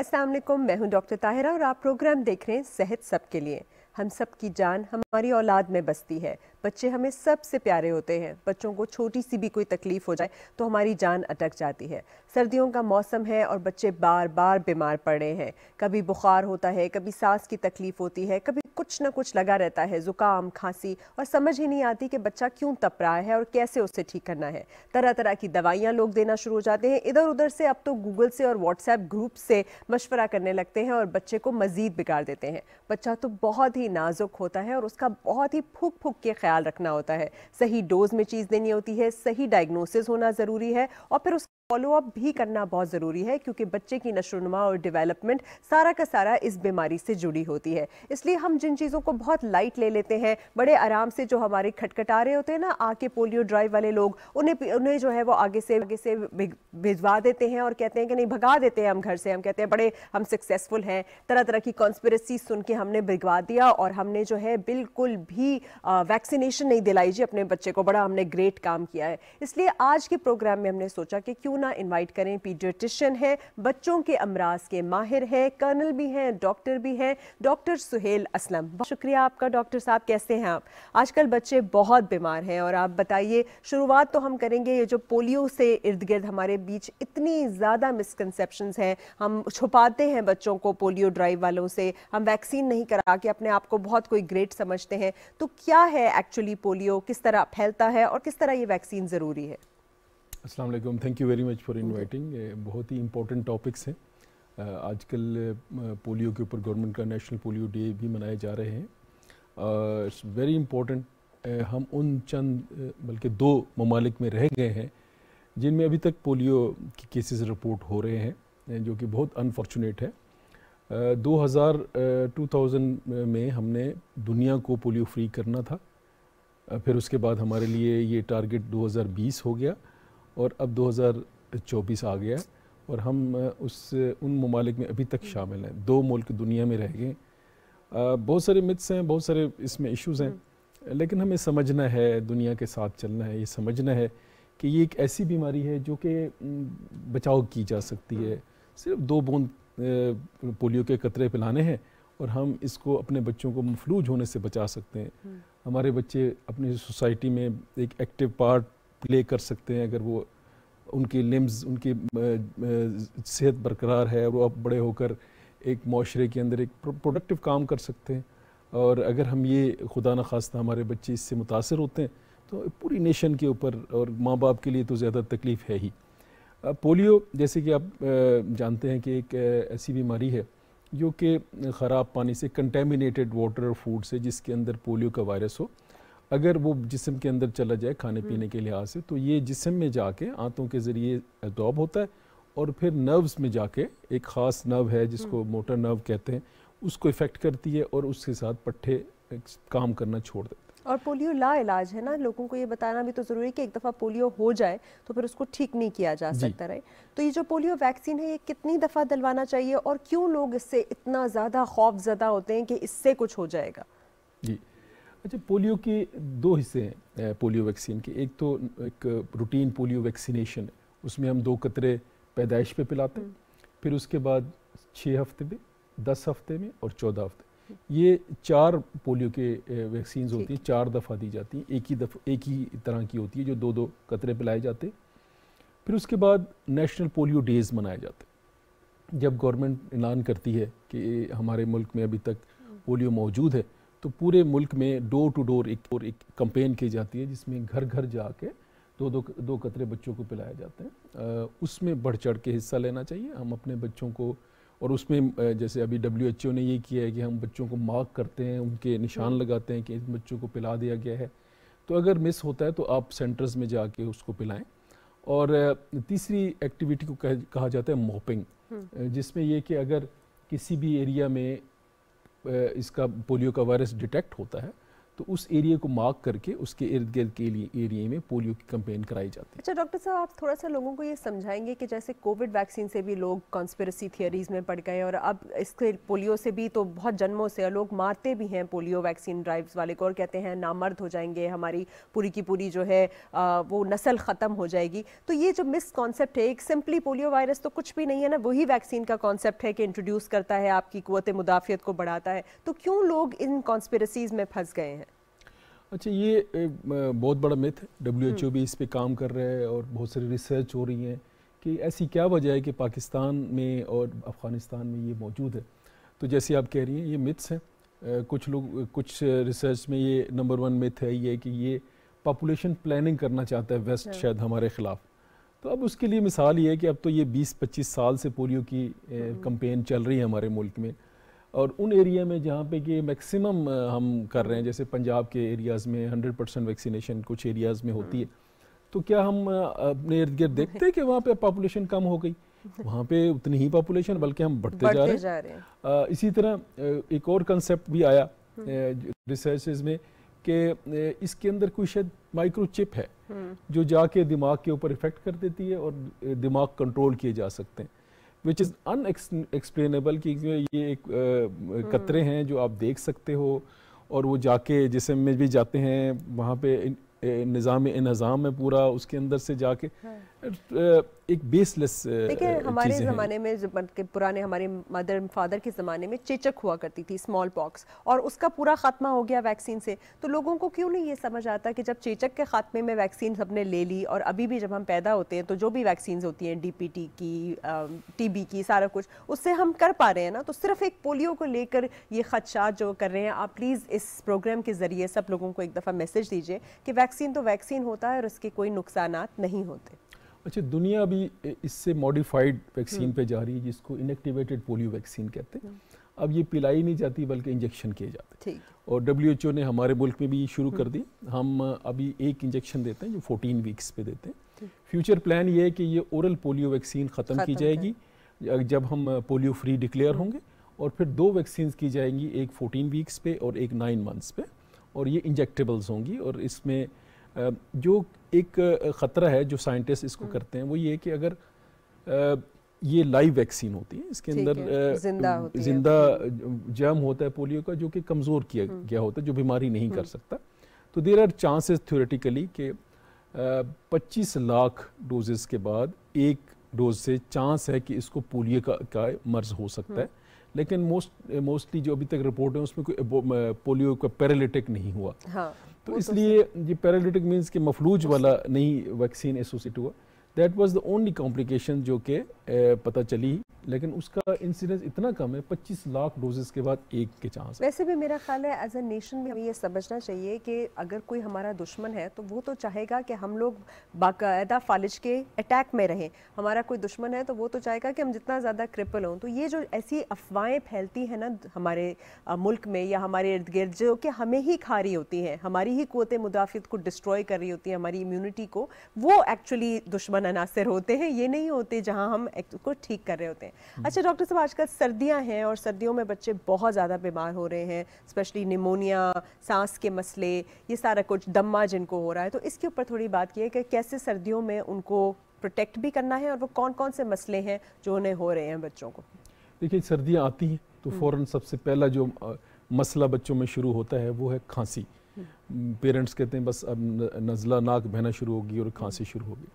अस्सलाम वालेकुम मैं हूं डॉक्टर ताहिरा और आप प्रोग्राम देख रहे हैं सेहत सबके लिए हम सब की जान हमारी औलाद में बसती है बच्चे हमें सबसे प्यारे होते हैं बच्चों को छोटी सी भी कोई तकलीफ हो जाए तो हमारी जान अटक जाती है सर्दियों का मौसम है और बच्चे बार बार बीमार पड़े हैं कभी बुखार होता है कभी सांस की तकलीफ होती है कभी कुछ ना कुछ लगा रहता है ज़ुकाम खांसी और समझ ही नहीं आती कि बच्चा क्यों तप रहा है और कैसे उसे ठीक करना है तरह तरह की दवाइयाँ लोग देना शुरू हो जाते हैं इधर उधर से अब तो गूगल से और व्हाट्सएप ग्रुप से मशवरा करने लगते हैं और बच्चे को मज़ीद बिगाड़ देते हैं बच्चा तो बहुत ही नाजुक होता है और उसका बहुत ही फूक फूक के ख्याल ख्याल रखना होता है सही डोज में चीज़ देनी होती है सही डायग्नोसिस होना ज़रूरी है और फिर उस फॉलोअप भी करना बहुत ज़रूरी है क्योंकि बच्चे की नशोनुमा और डेवलपमेंट सारा का सारा इस बीमारी से जुड़ी होती है इसलिए हम जिन चीज़ों को बहुत लाइट ले लेते हैं बड़े आराम से जो हमारे खटखटा रहे होते हैं ना आके पोलियो ड्राइव वाले लोग उन्हें उन्हें जो है वो आगे से आगे से भिजवा देते हैं और कहते हैं कि नहीं भगा देते हैं हम घर से हम कहते हैं बड़े हम सक्सेसफुल हैं तरह तरह की कॉन्स्परेसी सुन के हमने भिगवा दिया और हमने जो है बिल्कुल भी वैक्सीनेशन नहीं दिलाई जी अपने बच्चे को बड़ा हमने ग्रेट काम किया है इसलिए आज के प्रोग्राम में हमने सोचा कि क्यों ना इनवाइट करें पीडियटिशन है बच्चों के अमराज के माहिर हैं कर्नल भी हैं डॉक्टर भी हैं डॉक्टर सुहेल असलम बहुत शुक्रिया आपका डॉक्टर साहब कैसे हैं आप आजकल बच्चे बहुत बीमार हैं और आप बताइए शुरुआत तो हम करेंगे ये जो पोलियो से इर्द गिर्द हमारे बीच इतनी ज़्यादा मिसकनसेप्शन हैं हम छुपाते हैं बच्चों को पोलियो ड्राइव वालों से हम वैक्सीन नहीं करा के अपने आप को बहुत कोई ग्रेट समझते हैं तो क्या है एक्चुअली पोलियो किस तरह फैलता है और किस तरह ये वैक्सीन ज़रूरी है Aslam thank you very much for inviting बहुत ही इंपॉर्टेंट टॉपिक्स हैं eh, आजकल eh, पोलियो के ऊपर गवर्नमेंट का नेशनल पोलियो डे भी मनाए जा रहे हैं इट्स वेरी इम्पोर्टेंट हम उन चंद eh, बल्कि दो ममालिक में रह गए हैं जिनमें अभी तक पोलियो के केसेस रिपोर्ट हो रहे हैं जो कि बहुत अनफॉर्चुनेट है दो हज़ार टू थाउजेंड में हमने दुनिया को पोलियो फ्री करना था फिर उसके बाद हमारे लिए ये टारगेट 2020 हो गया और अब 2024 आ गया है और हम उस उन ममालिक में अभी तक शामिल हैं दो मुल्क दुनिया में रह गए बहुत सारे मिथ्स हैं बहुत सारे इसमें इश्यूज़ हैं हम्म। लेकिन हमें समझना है दुनिया के साथ चलना है ये समझना है कि ये एक ऐसी बीमारी है जो कि बचाव की जा सकती है हम्म। सिर्फ दो बूंद पोलियो के कतरे पिलाने हैं और हम इसको अपने बच्चों को मफलूज होने से बचा सकते हैं हम्म। हमारे बच्चे अपनी सोसाइटी में एक एक्टिव पार्ट प्ले कर सकते हैं अगर वो उनके लिम्स उनकी सेहत बरकरार है वो अब बड़े होकर एक माशरे के अंदर एक प्रोडक्टिव काम कर सकते हैं और अगर हम ये खुदा न खास्ता हमारे बच्चे इससे मुतासर होते हैं तो पूरी नेशन के ऊपर और माँ बाप के लिए तो ज़्यादा तकलीफ़ है ही पोलियो जैसे कि आप जानते हैं कि एक ऐसी बीमारी है जो कि ख़राब पानी से कंटेमिनेटेड वाटर फूड से जिसके अंदर पोलियो का वायरस हो अगर वो जिसम के अंदर चला जाए खाने हम्म। पीने के लिहाज से तो ये जिसम में जाके आंतों के ज़रिए एब्जॉर्ब होता है और फिर नर्व्स में जाके एक ख़ास नर्व है जिसको हम्म। मोटर नर्व कहते हैं उसको इफ़ेक्ट करती है और उसके साथ पट्ठे काम करना छोड़ देते हैं और पोलियो ला इलाज है ना लोगों को ये बताना भी तो ज़रूरी है कि एक दफ़ा पोलियो हो जाए तो फिर उसको ठीक नहीं किया जा सकता रहे तो ये जो पोलियो वैक्सीन है ये कितनी दफ़ा दिलवाना चाहिए और क्यों लोग इससे इतना ज़्यादा खौफ ज़दा होते हैं कि इससे कुछ हो जाएगा जी अच्छा पोलियो के दो हिस्से हैं पोलियो वैक्सीन के एक तो एक रूटीन पोलियो वैक्सीनेशन है उसमें हम दो कतरे पैदाइश पे पिलाते हैं हम्म। फिर उसके बाद छः हफ्ते में दस हफ्ते में और चौदह हफ्ते हम्म। ये चार पोलियो के वैक्सीन होती हैं चार दफ़ा दी जाती हैं एक ही दफ़ा एक ही तरह की होती है जो दो दो कतरे पिलाए जाते हैं फिर उसके बाद नेशनल पोलियो डेज मनाए जाते हैं जब गवर्नमेंट ऐलान करती है कि हमारे मुल्क में अभी तक हम्म। पोलियो मौजूद है तो पूरे मुल्क में डोर टू डोर एक और एक कंपेन की जाती है जिसमें घर घर जाके दो दो दो कतरे बच्चों को पिलाए जाते हैं उसमें बढ़ चढ़ के हिस्सा लेना चाहिए हम अपने बच्चों को और उसमें जैसे अभी डब्ल्यू ने ये किया है कि हम बच्चों को मार्क करते हैं उनके निशान लगाते हैं कि इन बच्चों को पिला दिया गया है तो अगर मिस होता है तो आप सेंटर्स में जाके उसको पिलाएं और तीसरी एक्टिविटी को कहा जाता है मोपिंग हम्म। जिसमें यह कि अगर किसी भी एरिया में इसका पोलियो का वायरस डिटेक्ट होता है तो उस एरिया को मार्क करके उसके इर्द गिर्द के लिए एरिए में पोलियो की कंपेन कराई जाती है अच्छा डॉक्टर साहब आप थोड़ा सा लोगों को ये समझाएंगे कि जैसे कोविड वैक्सीन से भी लोग कॉन्स्परेसी थियरीज में पड़ गए और अब इसके पोलियो से भी तो बहुत जन्मों से लोग मारते भी हैं पोलियो वैक्सीन ड्राइव्स वाले को और कहते हैं नामर्द हो जाएंगे हमारी पूरी की पूरी जो है आ, वो नस्ल ख़त्म हो जाएगी तो ये जो मिस कॉन्सेप्ट है एक सिंपली पोलियो वायरस तो कुछ भी नहीं है ना वही वैक्सीन का कॉन्सेप्ट है कि इंट्रोड्यूस करता है आपकी क़वत मुदाफ़ियत को बढ़ाता है तो क्यों लोग इन कॉन्स्परेसीज़ में फंस गए हैं अच्छा ये बहुत बड़ा मिथ डब्ल्यू एच ओ भी इस पर काम कर रहा है और बहुत सारी रिसर्च हो रही हैं कि ऐसी क्या वजह है कि पाकिस्तान में और अफ़गानिस्तान में ये मौजूद है तो जैसे आप कह रही हैं ये मिथ्स हैं कुछ लोग कुछ रिसर्च में ये नंबर वन मिथ है ये कि ये पॉपुलेशन प्लानिंग करना चाहता है वेस्ट अच्छा। शायद हमारे ख़िलाफ़ तो अब उसके लिए मिसाल ये है कि अब तो ये 20-25 साल से पोलियो की कंपेन हम्म। चल रही है हमारे मुल्क में और उन एरिया में जहाँ पे कि मैक्सिमम हम कर रहे हैं जैसे पंजाब के एरियाज़ में हंड्रेड परसेंट वैक्सीनेशन कुछ एरियाज़ में होती है हम्म। तो क्या हम अपने इर्द गिर्द देखते हैं कि वहाँ पे पॉपुलेशन कम हो गई वहाँ पे उतनी ही पॉपुलेशन बल्कि हम बढ़ते, बढ़ते जा रहे हैं जा रहे हैं। आ, इसी तरह एक और कंसेप्ट भी आया रिसर्च हम्म। में कि इसके अंदर कोई शायद माइक्रोचिप है हम्म। जो जाके दिमाग के ऊपर इफेक्ट कर देती है और दिमाग कंट्रोल किए जा सकते हैं विच इज़ अनएक्सप्लेनेबल कि ये एक हम्म। कतरे हैं जो आप देख सकते हो और वो जाके जिसम में भी जाते हैं वहाँ पे निज़ाम इन्हज़ाम है पूरा उसके अंदर से जाके हाँ। एक बेसलेस uh, देखिए uh, हमारे ज़माने में जब के पुराने हमारे मदर फादर के ज़माने में चेचक हुआ करती थी स्मॉल पॉक्स और उसका पूरा ख़ात्मा हो गया वैक्सीन से तो लोगों को क्यों नहीं ये समझ आता कि जब चेचक के ख़ात्मे में वैक्सीन सबने ले ली और अभी भी जब हम पैदा होते हैं तो जो भी वैक्सीन होती हैं डी की टी um, की सारा कुछ उससे हम कर पा रहे हैं ना तो सिर्फ एक पोलियो को लेकर ये खदशात जो कर रहे हैं आप प्लीज़ इस प्रोग्राम के ज़रिए सब लोगों को एक दफ़ा मैसेज दीजिए कि वैक्सीन तो वैक्सीन होता है और उसके कोई नुकसान नहीं होते अच्छा दुनिया अभी इससे मॉडिफाइड हम्म। वैक्सीन पे जा रही है जिसको इनएक्टिवेटेड पोलियो वैक्सीन कहते हैं हम्म। अब ये पिलाई नहीं जाती बल्कि इंजेक्शन किए जाते और डब्ल्यू ने हमारे मुल्क में भी शुरू कर हम्म। दी हम अभी एक इंजेक्शन देते हैं जो 14 वीक्स पे देते हैं फ्यूचर प्लान ये है कि ये ओरल पोलियो वैक्सीन ख़त्म की जाएगी जब हम पोलियो फ्री डिक्लेयर होंगे और फिर दो वैक्सीन की जाएंगी एक फ़ोटीन वीक्स पे और एक नाइन मंथ्स पे और ये इंजेक्टेबल्स होंगी और इसमें जो एक ख़तरा है जो साइंटिस्ट इसको हम्म। करते हैं वो ये कि अगर ये लाइव वैक्सीन होती है इसके अंदर जिंदा हम्म। जर्म होता है पोलियो का जो कि कमज़ोर किया हम्म। गया होता है जो बीमारी नहीं कर सकता तो देर आर चांसेस थ्योरेटिकली कि पच्चीस लाख डोजेस के बाद एक डोज से चांस है कि इसको पोलियो का, का मर्ज हो सकता है लेकिन मोस्ट मोस्टली जो अभी तक रिपोर्ट है उसमें कोई पोलियो का पैरालिटिक नहीं हुआ हाँ। तो, तो इसलिए ये पैरालिटिक मीन्स के मफलूज वाला नहीं वैक्सीन एसोसिएट हुआ that was the only complication जो कि पता चली लेकिन उसका इंसिडेंस इतना कम है 25 लाख डोजेस के बाद एक के चांस वैसे भी मेरा ख्याल है एज ए नेशन में हमें यह समझना चाहिए कि अगर कोई हमारा दुश्मन है तो वो तो चाहेगा कि हम लोग बाकायदा फालिज के अटैक में रहें हमारा कोई दुश्मन है तो वो तो चाहेगा कि हम जितना ज़्यादा क्रिपल हों तो ये जो ऐसी अफवाहें फैलती हैं ना हमारे मुल्क में या हमारे इर्द गिर्द जो कि हमें ही खा रही होती हैं हमारी ही कुत मुदाफ़त को डिस्ट्रॉय कर रही होती है हमारी इम्यूनिटी को वो एक्चुअली दुश्मन अनासर होते हैं ये नहीं होते जहाँ हम को ठीक कर रहे होते हैं अच्छा डॉक्टर साहब आजकल सर्दियाँ हैं और सर्दियों में बच्चे बहुत ज़्यादा बीमार हो रहे हैं स्पेशली निमोनिया सांस के मसले ये सारा कुछ दम्मा जिनको हो रहा है तो इसके ऊपर थोड़ी बात की है कि कैसे सर्दियों में उनको प्रोटेक्ट भी करना है और वो कौन कौन से मसले हैं जो उन्हें हो रहे हैं बच्चों को देखिए सर्दियाँ आती हैं तो हम्म। फ़ौर सबसे पहला जो मसला बच्चों में शुरू होता है वो है खांसी हम्म। पेरेंट्स कहते हैं बस अब नज़ला नाक बहना शुरू होगी और खांसी हम्म। शुरू होगी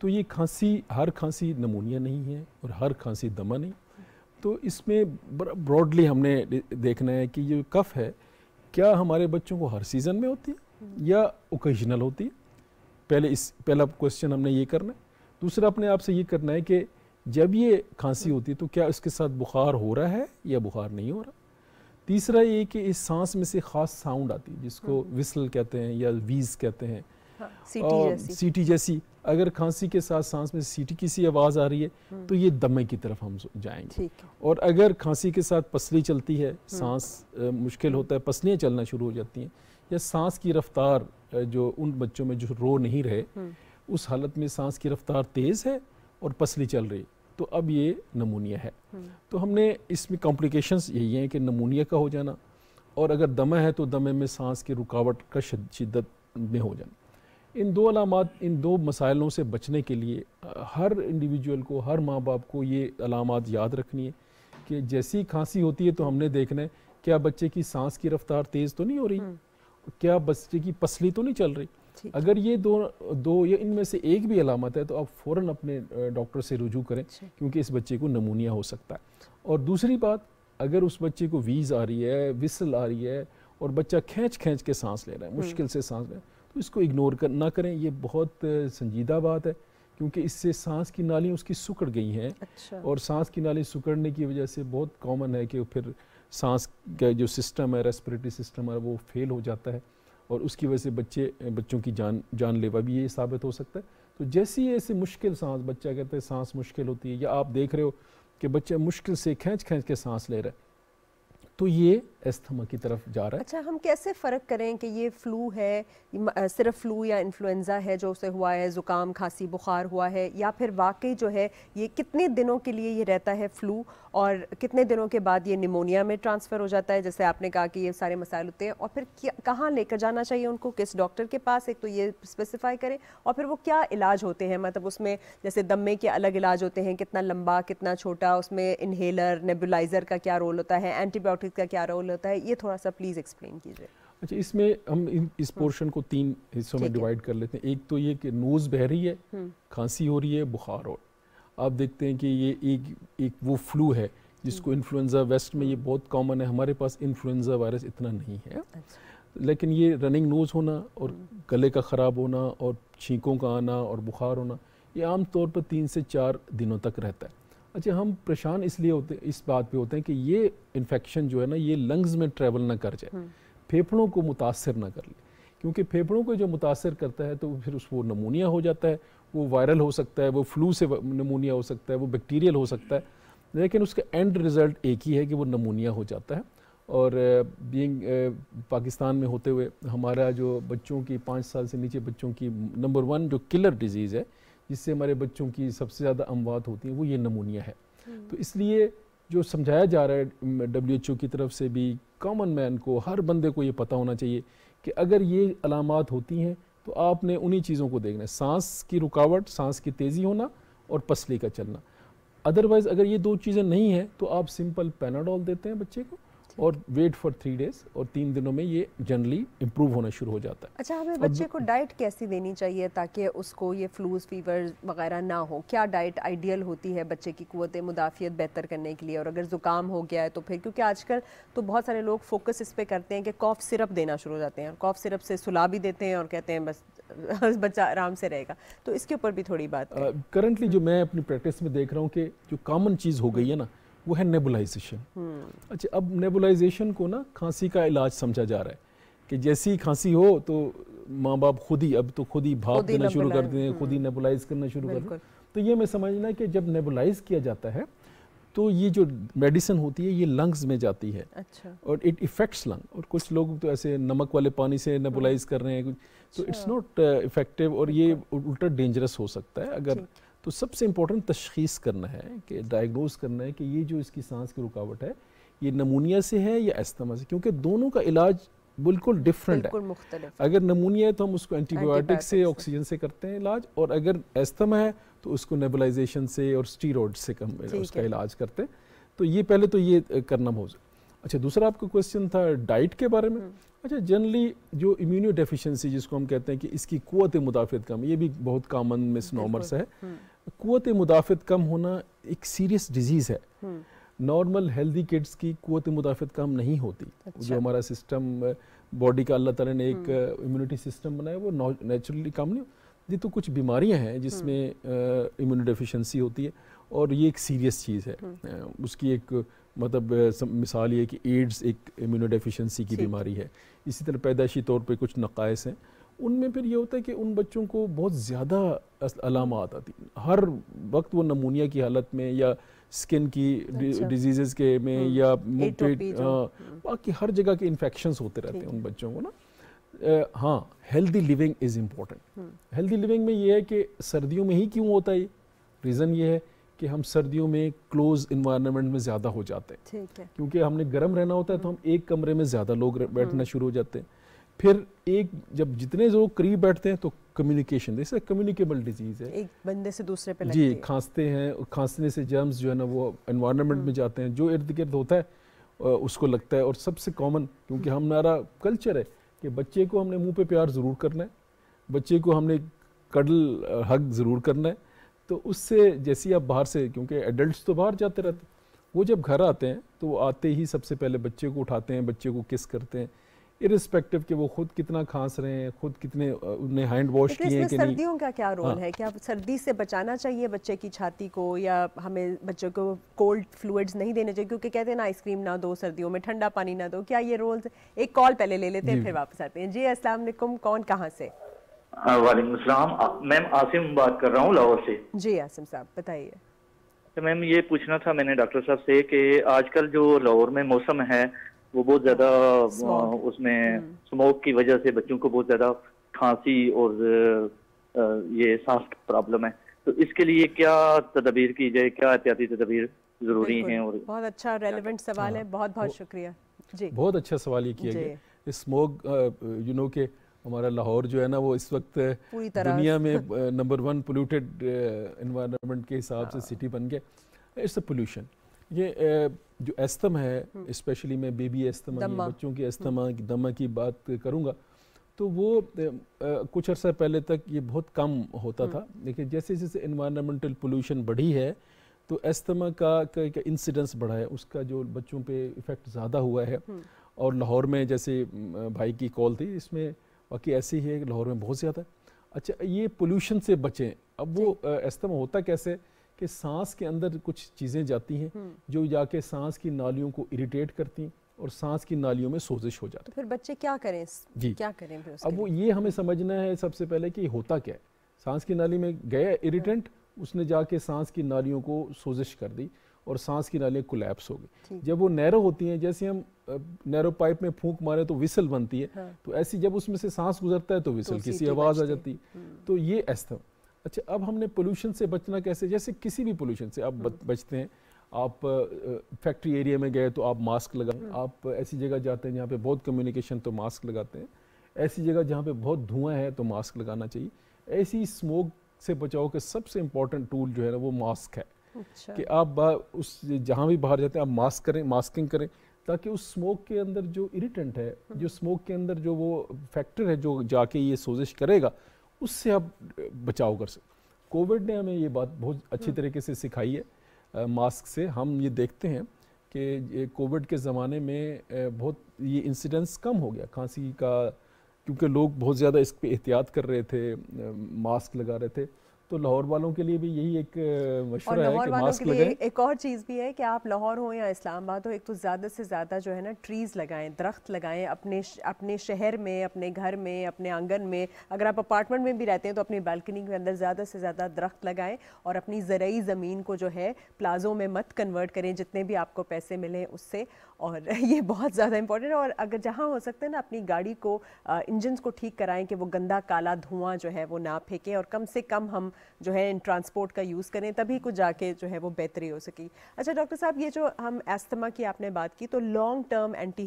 तो ये खांसी हर खांसी नमोनिया नहीं है और हर खांसी दमा नहीं तो इसमें ब्रॉडली हमने देखना है कि ये कफ है क्या हमारे बच्चों को हर सीज़न में होती है या ओकेजनल होती है पहले इस पहला क्वेश्चन हमने ये करना है दूसरा अपने आप से ये करना है कि जब ये खांसी होती है तो क्या उसके साथ बुखार हो रहा है या बुखार नहीं हो रहा तीसरा ये कि इस सांस में से ख़ास साउंड आती है जिसको विसल हाँ। कहते हैं या वीज कहते हैं हाँ, सीटी, और, जैसी। सीटी जैसी अगर खांसी के साथ सांस में सीटी की सी आवाज़ आ रही है हम्म। तो ये दमे की तरफ हम जाएंगे और अगर खांसी के साथ पसली चलती है हम्म। सांस मुश्किल होता है पसलियाँ चलना शुरू हो जाती हैं या सांस की रफ्तार जो उन बच्चों में जो रो नहीं रहे हम्म। उस हालत में सांस की रफ्तार तेज़ है और पसली चल रही तो अब ये नमूनिया है तो हमने इसमें कॉम्प्लिकेशंस यही हैं कि नमूनिया का हो जाना और अगर दमा है तो दमे में सांस की रुकावट का शिद्दत में हो जाना इन दो अलामत इन दो मसाइलों से बचने के लिए हर इंडिविजुअल को हर माँ बाप को ये अलामत याद रखनी है कि जैसी खांसी होती है तो हमने देखना है क्या बच्चे की सांस की रफ्तार तेज़ तो नहीं हो रही हम्म। क्या बच्चे की पसली तो नहीं चल रही अगर ये दो दो या इनमें से एक भी अलामत है तो आप फ़ौर अपने डॉक्टर से रुजू करें अच्छा। क्योंकि इस बच्चे को नमूनिया हो सकता है और दूसरी बात अगर उस बच्चे को वीज़ आ रही है विसल आ रही है और बच्चा खींच खींच के सांस ले रहा है हम्म। मुश्किल से सांस ले रहा है तो इसको इग्नोर कर ना करें ये बहुत संजीदा बात है क्योंकि इससे सांस की नालियाँ उसकी सुकड़ गई हैं अच्छा। और सांस की नाली सुकड़ने की वजह से बहुत कॉमन है कि फिर सांस का जो सिस्टम है रेस्परेटरी सिस्टम है वो फेल हो जाता है और उसकी वजह से बच्चे बच्चों की जान जानलेवा भी ये साबित हो सकता है तो जैसी ही ऐसे मुश्किल सांस बच्चा कहते हैं सांस मुश्किल होती है या आप देख रहे हो कि बच्चा मुश्किल से खींच खींच के सांस ले रहा है तो ये एस्थमा की तरफ जा रहा है अच्छा हम कैसे फ़र्क करें कि ये फ्लू है सिर्फ फ्लू या इन्फ्लुन्ज़ा है जो उसे हुआ है ज़ुकाम खांसी बुखार हुआ है या फिर वाकई जो है ये कितने दिनों के लिए ये रहता है फ्लू और कितने दिनों के बाद ये निमोनिया में ट्रांसफ़र हो जाता है जैसे आपने कहा कि ये सारे मसाइल होते हैं और फिर कहाँ लेकर जाना चाहिए उनको किस डॉक्टर के पास एक तो ये स्पेसिफाई करें और फिर वो क्या इलाज होते हैं मतलब उसमें जैसे दमे के अलग इलाज होते हैं कितना लंबा कितना छोटा उसमें इन्हेलर नेबुलाइज़र का क्या रोल होता है एंटीबायोटिक का क्या रोल होता है ये थोड़ा सा प्लीज़ एक्सप्लेन कीजिए अच्छा इसमें हम इन, इस पोर्शन हम्म। को तीन हिस्सों में डिवाइड कर लेते हैं एक तो ये कि नोज़ बह रही है हम्म। खांसी हो रही है बुखार हो आप देखते हैं कि ये एक एक वो फ्लू है जिसको इन्फ्लुंजा हम्म। वेस्ट में ये बहुत कॉमन है हमारे पास इन्फ्लुंजा वायरस इतना नहीं है अच्छा। लेकिन ये रनिंग नोज़ होना और गले का ख़राब होना और छींकों का आना और बुखार होना ये आम तौर पर तीन से चार दिनों तक रहता है अच्छा हम परेशान इसलिए होते इस बात पे होते हैं कि ये इन्फेक्शन जो है ना ये लंग्स में ट्रेवल ना कर जाए हम्म। फेफड़ों को मुतासर ना कर ले क्योंकि फेफड़ों को जो मुतासर करता है तो फिर उस वो नमूनिया हो जाता है वो वायरल हो सकता है वो फ्लू से नमूनिया हो सकता है वो बैक्टीरियल हो सकता है लेकिन उसका एंड रिज़ल्ट एक ही है कि वो नमूनिया हो जाता है और बीइंग पाकिस्तान में होते हुए हमारा जो बच्चों की पाँच साल से नीचे बच्चों की नंबर वन जो किलर डिजीज़ है जिससे हमारे बच्चों की सबसे ज़्यादा अमवात होती हैं वो ये नमूनिया है हम्म। तो इसलिए जो समझाया जा रहा है डब्ल्यू की तरफ से भी कॉमन मैन को हर बंदे को ये पता होना चाहिए कि अगर ये अलामत होती हैं तो आपने उन्हीं चीज़ों को देखना है सांस की रुकावट सांस की तेज़ी होना और पसली का चलना अदरवाइज़ अगर ये दो चीज़ें नहीं हैं तो आप सिंपल पैनाडोल देते हैं बच्चे को और वेट फॉर थ्री डेज और तीन दिनों में ये जनरली इम्प्रूव होना शुरू हो जाता है अच्छा हमें बच्चे को डाइट कैसी देनी चाहिए ताकि उसको ये फ्लूज फीवर वगैरह ना हो क्या डाइट आइडियल होती है बच्चे की कुत मुदाफ़ियत बेहतर करने के लिए और अगर ज़ुकाम हो गया है तो फिर क्योंकि आजकल तो बहुत सारे लोग फोकस इस पर करते हैं कि कॉफ़ सिरप देना शुरू हो जाते हैं और कॉफ़ सिरप से सुला भी देते हैं और कहते हैं बस बच्चा आराम से रहेगा तो इसके ऊपर भी थोड़ी बात करंटली जो मैं अपनी प्रैक्टिस में देख रहा हूँ कि जो कॉमन चीज़ हो गई है ना वो है नेबुलाइजेशन हम्म। अच्छा अब नेबुलाइजेशन को ना खांसी का इलाज समझा जा रहा है कि जैसी खांसी हो तो माँ बाप खुद ही अब तो खुद ही भाप देना शुरू कर दें खुद ही नेबुलाइज हम्म। करना शुरू कर दें तो ये मैं समझना कि जब नेबुलाइज किया जाता है तो ये जो मेडिसिन होती है ये लंग्स में जाती है अच्छा और इट इफेक्ट्स लंग और कुछ लोग तो ऐसे नमक वाले पानी से नेबुलाइज हम्म। कर रहे हैं कुछ तो इट्स नॉट इफेक्टिव और ये उल्टा डेंजरस हो सकता है अगर तो सबसे इम्पोर्टेंट तशखीस करना है कि डायग्नोज करना है कि ये जो इसकी सांस की रुकावट है ये नमूनिया से है या अस्थमा से क्योंकि दोनों का इलाज बिल्कुल डिफरेंट है अगर नमूनिया है तो हम उसको एंटीबायोटिक से ऑक्सीजन से करते हैं इलाज और अगर एस्थमा है तो उसको नेबलाइजेशन से और स्टीरोड से कम उसका इलाज करते हैं तो ये पहले तो ये करना हो अच्छा दूसरा आपका क्वेश्चन था डाइट के बारे में हम्म। अच्छा जनरली जो इम्यूनो डेफिशिएंसी जिसको हम कहते हैं कि इसकी कुत मुदाफ़त कम ये भी बहुत कामन नॉमर्स है हम्म। कुत मुदाफ़त कम होना एक सीरियस डिजीज़ है नॉर्मल हेल्दी किड्स की कुत मुदाफ़त कम नहीं होती अच्छा। जो हमारा सिस्टम बॉडी का अल्लाह ताला ने एक इम्यूनिटी सिस्टम बनाया वो नेचुरली कम नहीं ये तो कुछ बीमारियां हैं जिसमें इम्यून हम्म। डिफिशेंसी होती है और ये एक सीरियस चीज़ है हम्म। उसकी एक मतलब मिसाल ये कि एड्स एक इम्यूनो डिफिशेंसी की बीमारी है इसी तरह पैदाइशी तौर पर कुछ नक़ाइस हैं उनमें फिर ये होता है कि उन बच्चों को बहुत ज़्यादा अलामत आती हर वक्त वो नमूनिया की हालत में या स्किन की अच्छा। डिजीज़ के में हम्म। या मुँह हाँ, हम्म। बाकी हर जगह के इन्फेक्शन होते रहते हैं उन बच्चों को ना हाँ healthy living is important healthy living में ये है कि सर्दियों में ही क्यों होता है रीज़न ये है कि हम सर्दियों में क्लोज इन्वायरमेंट में ज़्यादा हो जाते हैं क्योंकि हमने गर्म रहना होता है तो हम्म। हम एक कमरे में ज़्यादा लोग बैठना शुरू हो जाते हैं फिर एक जब जितने लोग करीब बैठते हैं तो कम्युनिकेशन इससे कम्युनिकेबल डिजीज है एक बंदे से दूसरे पे जी खांसते हैं और खांसने से जर्म्स जो है ना वो एनवायरनमेंट में हम्म। जाते हैं जो इर्द गिर्द होता है उसको लगता है और सबसे कॉमन क्योंकि हम्म। हमारा कल्चर है कि बच्चे को हमने मुंह पे प्यार ज़रूर करना है बच्चे को हमने कडल हक ज़रूर करना है तो उससे जैसे आप बाहर से क्योंकि एडल्ट तो बाहर जाते रहते वो जब घर आते हैं तो आते ही सबसे पहले बच्चे को उठाते हैं बच्चे को किस करते हैं इरिस्पेक्टिव कि वो खुद कितना खांस रहे हैं खुद कितने उन्हें हैंड वॉश किए हैं कि नहीं सर्दियों का क्या रोल हाँ। है क्या सर्दी से बचाना चाहिए बच्चे की छाती को या हमें बच्चों को कोल्ड फ्लूड्स नहीं देने चाहिए क्योंकि कहते हैं ना आइसक्रीम ना दो सर्दियों में ठंडा पानी ना दो क्या ये रोल एक कॉल पहले ले लेते हैं फिर वापस आते हैं जी असला कौन कहाँ से हाँ, वालेकुम मैम आसिम बात कर रहा हूँ लाहौर से जी आसिम साहब बताइए तो मैम ये पूछना था मैंने डॉक्टर साहब से कि आजकल जो लाहौर में मौसम है वो बहुत ज्यादा उसमें स्मोक हम्म। की वजह से बच्चों को बहुत ज्यादा खांसी और ये सांस प्रॉब्लम है तो इसके लिए क्या तदबीर की जाए क्या एहतियाती तदबीर जरूरी है और बहुत अच्छा रेलिवेंट सवाल है हाँ। बहुत बहुत शुक्रिया जी बहुत अच्छा सवाल ये किया गया स्मोक यू नो के हमारा लाहौर जो है ना वो इस वक्त दुनिया में नंबर वन पोल्यूटेड इन्वायरमेंट के हिसाब से सिटी हाँ। बन गया इट्स अ पोल्यूशन ये जो एस्तम है स्पेशली हम्म। मैं बेबी एस्तम बच्चों की एस्तमा हम्म। दमा की बात करूँगा तो वो कुछ अर्सा पहले तक ये बहुत कम होता हम्म। था लेकिन जैसे जैसे इन्वायरमेंटल पोल्यूशन बढ़ी है तो एस्तमा का, इंसिडेंस बढ़ा है उसका जो बच्चों पे इफ़ेक्ट ज़्यादा हुआ है और लाहौर में जैसे भाई की कॉल थी इसमें बाकी ऐसे ही है लाहौर में बहुत ज़्यादा अच्छा ये पोल्यूशन से बचें अब वो एस्तमा होता कैसे कि सांस के अंदर कुछ चीज़ें जाती हैं हम्म। जो जाके सांस की नालियों को इरिटेट करती हैं और सांस की नालियों में सोजिश हो जाती तो है तो फिर बच्चे क्या करें जी क्या करें फिर अब वो ये हमें समझना है सबसे पहले कि होता क्या है सांस की नाली में गया इरिटेंट हम्म। उसने जाके सांस की नालियों को सोजिश कर दी और सांस की नालियाँ कोलैप्स हो गई जब वो नैरो होती हैं जैसे हम नैरो पाइप में फूंक मारे तो विसल बनती है हाँ। तो ऐसी जब उसमें से सांस गुजरता है तो विसल तो किसी आवाज़ आ जाती है हम्म। तो ये ऐसा अच्छा अब हमने पोल्यूशन से बचना कैसे जैसे किसी भी पोल्यूशन से आप हाँ। बचते हैं आप फैक्ट्री एरिया में गए तो आप मास्क लगाएं हाँ। आप ऐसी जगह जाते हैं जहाँ पे बहुत कम्युनिकेशन तो मास्क लगाते हैं ऐसी जगह जहाँ पे बहुत धुआं है तो मास्क लगाना चाहिए ऐसी स्मोक से बचाव के सबसे इम्पोर्टेंट टूल जो है ना वो मास्क है अच्छा। कि आप उस जहाँ भी बाहर जाते हैं आप मास्क करें मास्किंग करें ताकि उस स्मोक के अंदर जो इरीटेंट है हाँ। जो स्मोक के अंदर जो वो फैक्टर है जो जाके ये सोजिश करेगा उससे आप बचाव कर सकते कोविड ने हमें ये बात बहुत अच्छी हाँ। तरीके से सिखाई है आ, मास्क से हम ये देखते हैं कि कोविड के ज़माने में बहुत ये इंसिडेंस कम हो गया खांसी का क्योंकि लोग बहुत ज़्यादा इस पर एहतियात कर रहे थे मास्क लगा रहे थे तो लाहौर वालों के लिए भी यही एक मशवरा है कि मास्क के लिए एक और चीज़ भी है कि आप लाहौर हो या इस्लामाबाद हो एक तो ज़्यादा से ज़्यादा जो है ना ट्रीज़ लगाएं दरख्त लगाएं अपने अपने शहर में अपने घर में अपने आंगन में अगर आप अपार्टमेंट में भी रहते हैं तो अपनी बालकनी के अंदर ज़्यादा से ज़्यादा दरख्त लगाएं और अपनी ज़रूरी ज़मीन को जो है प्लाजो में मत कन्वर्ट करें जितने भी आपको पैसे मिले उससे और ये बहुत ज़्यादा इंपॉर्टेंट है और अगर जहाँ हो सकता है ना अपनी गाड़ी को इंजन को ठीक कराएं कि वो गंदा काला धुआं जो है वो ना फेंकें और कम से कम हम जो है इन ट्रांसपोर्ट का यूज़ करें तभी कुछ जाके जो है वो बेहतरी हो सकी अच्छा डॉक्टर साहब ये जो हम एस्थमा की आपने बात की तो लॉन्ग टर्म एंटी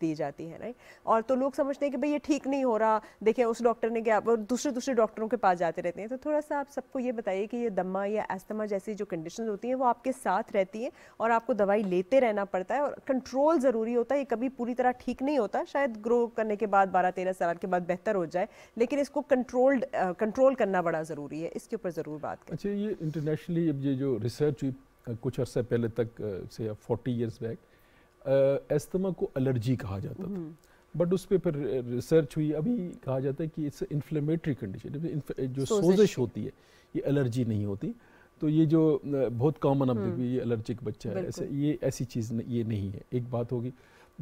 दी जाती है राइट और तो लोग समझते हैं कि भाई ये ठीक नहीं हो रहा देखें उस डॉक्टर ने क्या दूसरे दूसरे डॉक्टरों के पास जाते रहते हैं तो थोड़ा सा आप सबको ये बताइए कि ये दमा या एस्थमा जैसी जो कंडीशन होती हैं वो आपके साथ रहती हैं और आपको दवाई लेते रहना पड़ता है और कंट्रोल ज़रूरी होता है ये कभी पूरी तरह ठीक नहीं होता शायद ग्रो करने के बाद बारह तेरह साल के बाद बेहतर हो जाए लेकिन इसको कंट्रोल्ड कंट्रोल करना बड़ा ज़रूरी है इसके ऊपर ज़रूर बात करें अच्छा ये इंटरनेशनली अब ये जो रिसर्च हुई कुछ अर्से पहले तक से फोर्टी ईयर्स बैक एस्तमा को एलर्जी कहा जाता था बट हम्म। उस पर फिर रिसर्च हुई अभी कहा जाता है कि इट्स इन्फ्लेमेटरी कंडीशन जो सोजिश होती है ये एलर्जी नहीं होती तो ये जो बहुत कॉमन अब देखिए ये एलर्जिक बच्चा है ऐसे ये ऐसी चीज़ न, ये नहीं है एक बात होगी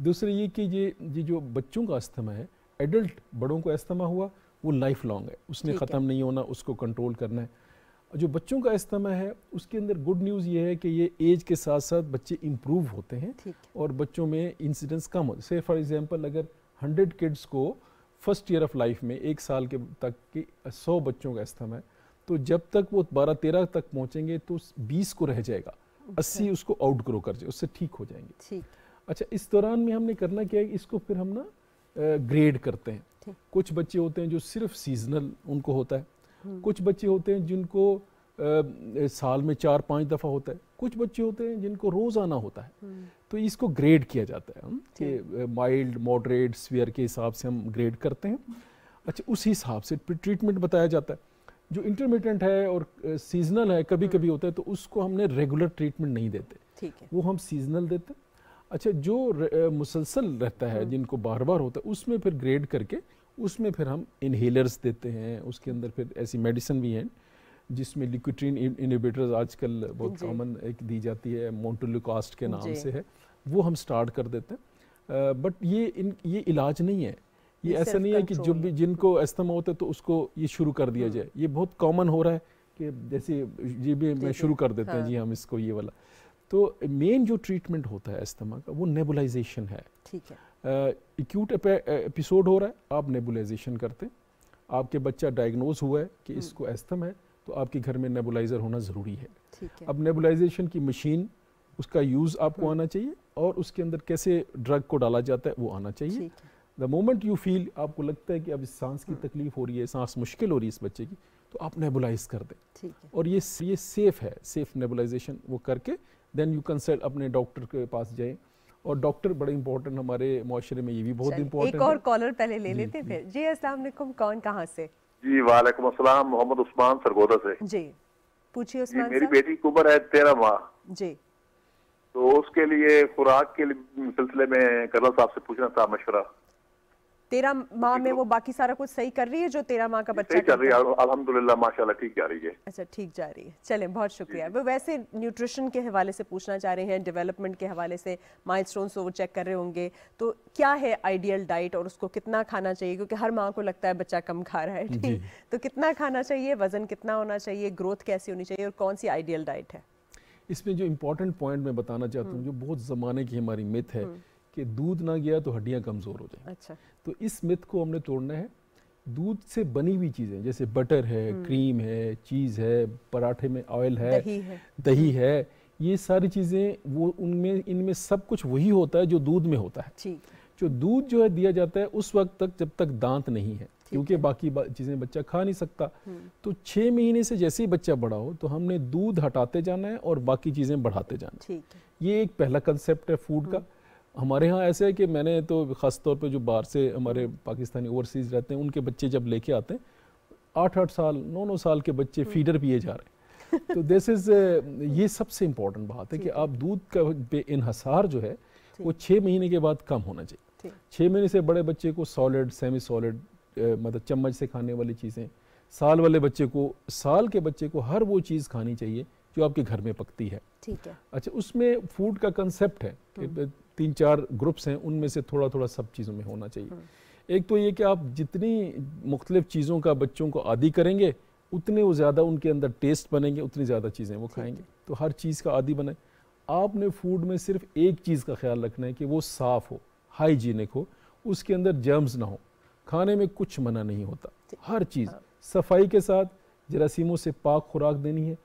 दूसरी ये कि ये ये जो बच्चों का अस्थमा है एडल्ट बड़ों को अस्थमा हुआ वो लाइफ लॉन्ग है उसने ख़त्म नहीं होना उसको कंट्रोल करना है जो बच्चों का इस्तेमाल है उसके अंदर गुड न्यूज़ ये है कि ये एज के साथ साथ बच्चे इम्प्रूव होते हैं और बच्चों में इंसिडेंस कम होते से फॉर एग्ज़ाम्पल अगर हंड्रेड किड्स को फर्स्ट ईयर ऑफ लाइफ में एक साल के तक के सौ बच्चों का इस्तेमाल है तो जब तक वो बारह तेरह तक पहुँचेंगे तो बीस को रह जाएगा अच्छा। अस्सी उसको आउट ग्रो कर जाए उससे ठीक हो जाएंगे अच्छा इस दौरान में हमने करना क्या है इसको फिर हम ना ग्रेड करते हैं कुछ बच्चे होते हैं जो सिर्फ सीजनल उनको हम्म। होता है कुछ बच्चे होते हैं जिनको आ, साल में चार पांच दफ़ा होता है कुछ बच्चे होते हैं जिनको रोज़ाना होता है तो इसको ग्रेड किया जाता है कि माइल्ड मॉडरेट स्वियर के हिसाब से हम ग्रेड करते हैं अच्छा उस हिसाब से ट्रीटमेंट बताया जाता है जो इंटरमीडियंट है और सीजनल है कभी कभी हम्म। होता है तो उसको हमने रेगुलर ट्रीटमेंट नहीं देते वो हम सीजनल देते अच्छा जो मुसलसल रहता है हाँ। जिनको बार बार होता है उसमें फिर ग्रेड करके उसमें फिर हम इन्हीलर्स देते हैं उसके अंदर फिर ऐसी मेडिसिन भी हैं जिसमें लिक्विट्रीन इनोबेटर आजकल बहुत कॉमन एक दी जाती है मोन्टोलिकास्ट के नाम से है वो हम स्टार्ट कर देते हैं बट ये इन ये इलाज नहीं है ये ऐसा नहीं है कि जब भी जिनको अस्थमा होता है तो उसको ये शुरू कर दिया हाँ। जाए ये बहुत कॉमन हो रहा है कि जैसे ये भी मैं शुरू कर देते हैं हाँ। जी हम इसको ये वाला तो मेन जो ट्रीटमेंट होता है अस्थमा का वो नेबुलाइजेशन है ठीक है एक्यूट एपिसोड हो रहा है आप नेबुलाइजेशन करते हैं आपके बच्चा डायग्नोज हुआ है कि हम्म। इसको एस्थम है तो आपके घर में नेबुलाइज़र होना ज़रूरी है।, है अब नेबुलाइजेशन की मशीन उसका यूज़ आपको हम्म। आना चाहिए और उसके अंदर कैसे ड्रग को डाला जाता है वो आना चाहिए द मोमेंट यू फील आपको लगता है कि अब इस सांस की हम्म। तकलीफ हो रही है सांस मुश्किल हो रही है इस बच्चे की तो आप नेबुलाइज कर दें और ये ये सेफ है सेफ नेबुलाइजेशन वो करके देन यू कंसल्ट अपने डॉक्टर के पास जाए और डॉक्टर बड़े इम्पोर्टेंट हमारे माशरे में ये भी बहुत इम्पोर्टेंट एक और कॉलर पहले ले लेते हैं फिर जी असल कौन कहाँ से जी वालेकुम असलम मोहम्मद उस्मान सरगोदा से जी पूछिए उस्मान मेरी बेटी की है तेरह माह जी तो उसके लिए खुराक के सिलसिले में कर्नल साहब से पूछना था मशवरा तेरह माह में वो बाकी सारा कुछ सही कर रही है जो तेरह माह का बच्चा कर रही है अल्हम्दुलिल्लाह माशाल्लाह ठीक जा रही है अच्छा ठीक जा रही है चले बहुत शुक्रिया वो वैसे न्यूट्रिशन के हवाले से पूछना चाह रहे हैं डेवलपमेंट के हवाले से माइल स्टोन वो चेक कर रहे होंगे तो क्या है आइडियल डाइट और उसको कितना खाना चाहिए क्योंकि हर माँ को लगता है बच्चा कम खा रहा है ठीक तो कितना खाना चाहिए वजन कितना होना चाहिए ग्रोथ कैसी होनी चाहिए और कौन सी आइडियल डाइट है इसमें जो इम्पोर्टेंट पॉइंट मैं बताना चाहता हूँ हम्म। जो बहुत ज़माने की हमारी मिथ है हम्म। कि दूध ना गया तो हड्डियाँ कमज़ोर हो जाएं अच्छा तो इस मिथ को हमने तोड़ना है दूध से बनी हुई चीज़ें जैसे बटर है हम्म। क्रीम है चीज़ है पराठे में ऑयल है दही है, दही हम्म। है ये सारी चीज़ें वो उनमें इनमें सब कुछ वही होता है जो दूध में होता है जो दूध जो है दिया जाता है उस वक्त तक जब तक दांत नहीं है क्योंकि बाकी बा, चीज़ें बच्चा खा नहीं सकता हम्म। तो छः महीने से जैसे ही बच्चा बड़ा हो तो हमने दूध हटाते जाना है और बाकी चीज़ें बढ़ाते जाना है ये एक पहला कंसेप्ट है फूड का हमारे यहाँ ऐसे है कि मैंने तो ख़ास तौर पे जो बाहर से हमारे पाकिस्तानी ओवरसीज़ रहते हैं उनके बच्चे जब लेके आते हैं आठ आठ साल नौ नौ साल के बच्चे फीडर हम्म। पिए जा रहे हैं तो दिस इज़ ये सबसे इम्पोर्टेंट बात है कि आप दूध का बे इनहसार जो है वो छः महीने के बाद कम होना चाहिए छः महीने से बड़े बच्चे को सॉलिड सेमी सॉलिड मतलब चम्मच से खाने वाली चीज़ें साल वाले बच्चे को साल के बच्चे को हर वो चीज़ खानी चाहिए जो आपके घर में पकती है ठीक है अच्छा उसमें फूड का कंसेप्ट है कि हम्म। तीन चार ग्रुप्स हैं उनमें से थोड़ा थोड़ा सब चीज़ों में होना चाहिए हम्म। एक तो ये कि आप जितनी मुख्तलिफ चीज़ों का बच्चों को आदि करेंगे उतने वो ज़्यादा उनके अंदर टेस्ट बनेंगे उतनी ज़्यादा चीज़ें वो खाएंगे तो हर चीज़ का आदि बनाए आपने फूड में सिर्फ एक चीज़ का ख्याल रखना है कि वो साफ़ हो हाइजीनिक हो उसके अंदर जर्म्स ना हो खाने में कुछ मना नहीं होता हर चीज़ हाँ। सफाई के साथ जरासीमों से पाक खुराक देनी है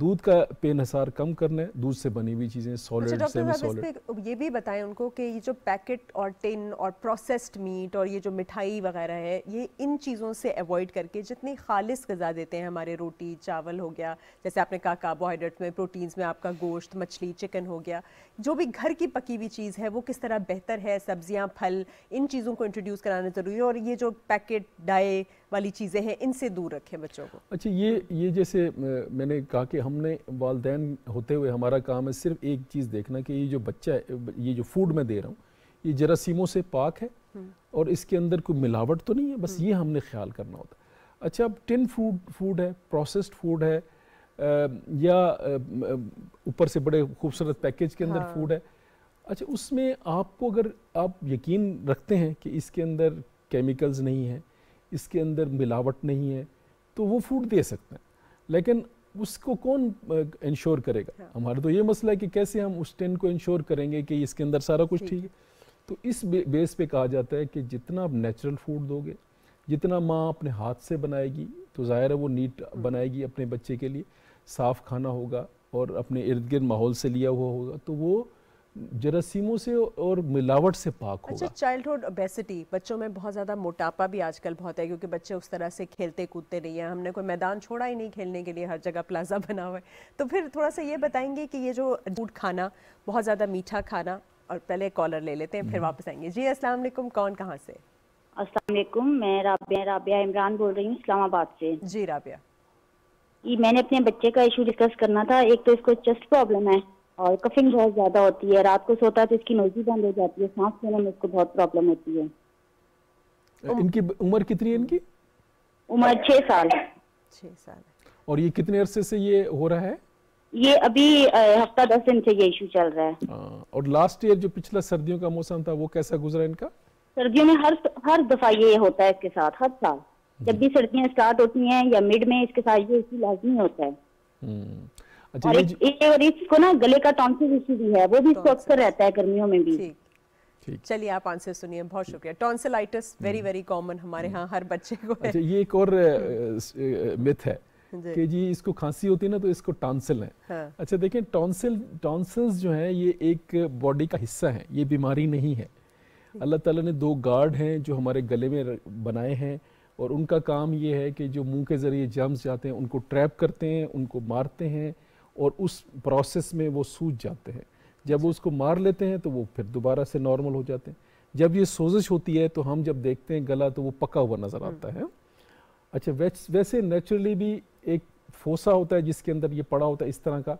दूध का पेन हसार कम करना है दूध से बनी हुई चीज़ें सॉलिड सेमी सॉलिड ये भी बताएं उनको कि ये जो पैकेट और टिन और प्रोसेस्ड मीट और ये जो मिठाई वगैरह है ये इन चीज़ों से अवॉइड करके जितनी खालिश गज़ा देते हैं हमारे रोटी चावल हो गया जैसे आपने कहा कार्बोहाइड्रेट्स में प्रोटीन्स में आपका गोश्त मछली चिकन हो गया जो भी घर की पकी हुई चीज़ है वो किस तरह बेहतर है सब्जियाँ फल इन चीज़ों को इंट्रोड्यूस कराना ज़रूरी है और ये जो पैकेट डाए वाली चीज़ें हैं इनसे दूर रखें बच्चों को अच्छा ये ये जैसे मैंने कहा कि हमने वालदेन होते हुए हमारा काम है सिर्फ एक चीज़ देखना कि ये जो बच्चा है ये जो फूड मैं दे रहा हूँ ये जरासीमों से पाक है हम्म। और इसके अंदर कोई मिलावट तो नहीं है बस हम्म। ये हमने ख्याल करना होता है अच्छा अब टिन फूड फूड है प्रोसेस्ड फूड है या ऊपर से बड़े खूबसूरत पैकेज के अंदर हाँ। फूड है अच्छा उसमें आपको अगर आप यकीन रखते हैं कि इसके अंदर केमिकल्स नहीं हैं इसके अंदर मिलावट नहीं है तो वो फूड दे सकते हैं लेकिन उसको कौन इंश्योर करेगा हाँ। हमारा तो ये मसला है कि कैसे हम उस टेंट को इंश्योर करेंगे कि इसके अंदर सारा कुछ ठीक है तो इस बेस पे कहा जाता है कि जितना आप नेचुरल फूड दोगे जितना माँ अपने हाथ से बनाएगी तो ज़ाहिर है वो नीट हाँ। बनाएगी अपने बच्चे के लिए साफ़ खाना होगा और अपने इर्द गिर्द माहौल से लिया हुआ होगा तो वो जरासीमों से और मिलावट से पाक अच्छा, होगा अच्छा चाइल्डहुड ओबेसिटी बच्चों में बहुत ज़्यादा मोटापा भी आजकल बहुत है क्योंकि बच्चे उस तरह से खेलते कूदते नहीं है हमने कोई मैदान छोड़ा ही नहीं खेलने के लिए हर जगह प्लाजा बना हुआ है तो फिर थोड़ा सा ये बताएंगे कि ये जो फूड खाना बहुत ज़्यादा मीठा खाना और पहले कॉलर ले लेते हैं फिर हम्म। वापस आएंगे जी असलम कौन कहाँ से असलम मैं राबिया राबिया इमरान बोल रही हूँ इस्लामाबाद से जी राबिया मैंने अपने बच्चे का इशू डिस्कस करना था एक तो इसको चेस्ट प्रॉब्लम है और कफिंग बहुत ज़्यादा होती है रात को सोता है तो इसकी नोजी बंद हो जाती है सांस लेने में इसको बहुत प्रॉब्लम होती है इनकी उम्र कितनी है इनकी उम्र छह साल छह साल और ये कितने अरसे से ये हो रहा है ये अभी हफ्ता दस दिन से ये इशू चल रहा है आ, और लास्ट ईयर जो पिछला सर्दियों का मौसम था वो कैसा गुजरा इनका सर्दियों में हर हर दफा ये होता है इसके साथ हर साल जब भी हम्म। सर्दियाँ स्टार्ट होती हैं या मिड में इसके साथ ये इशू लाजमी होता है हम्म। अच्छा और एक, और इसको ना गले का टॉन्सिल भी है वो भी इसको अक्सर रहता है गर्मियों में भी चलिए आप आंसर सुनिए बहुत शुक्रिया टॉन्सिलाइटिस वेरी वेरी कॉमन हमारे हम्म। यहाँ हर बच्चे को अच्छा, ये एक और मिथ हम्म। है कि जी इसको खांसी होती है ना तो इसको टॉन्सिल है हाँ। अच्छा देखें टॉन्सिल टॉन्सिल्स जो ये एक बॉडी का हिस्सा है ये बीमारी नहीं है अल्लाह ताला ने दो गार्ड हैं जो हमारे गले में बनाए हैं और उनका काम ये है कि जो मुंह के ज़रिए जम्स जाते हैं उनको ट्रैप करते हैं उनको मारते हैं और उस प्रोसेस में वो सूझ जाते हैं जब उसको मार लेते हैं तो वो फिर दोबारा से नॉर्मल हो जाते हैं जब ये सोजिश होती है तो हम जब देखते हैं गला तो वो पका हुआ नज़र आता हम्म। है अच्छा वैसे नेचुरली भी एक फोसा होता है जिसके अंदर ये पड़ा होता है इस तरह का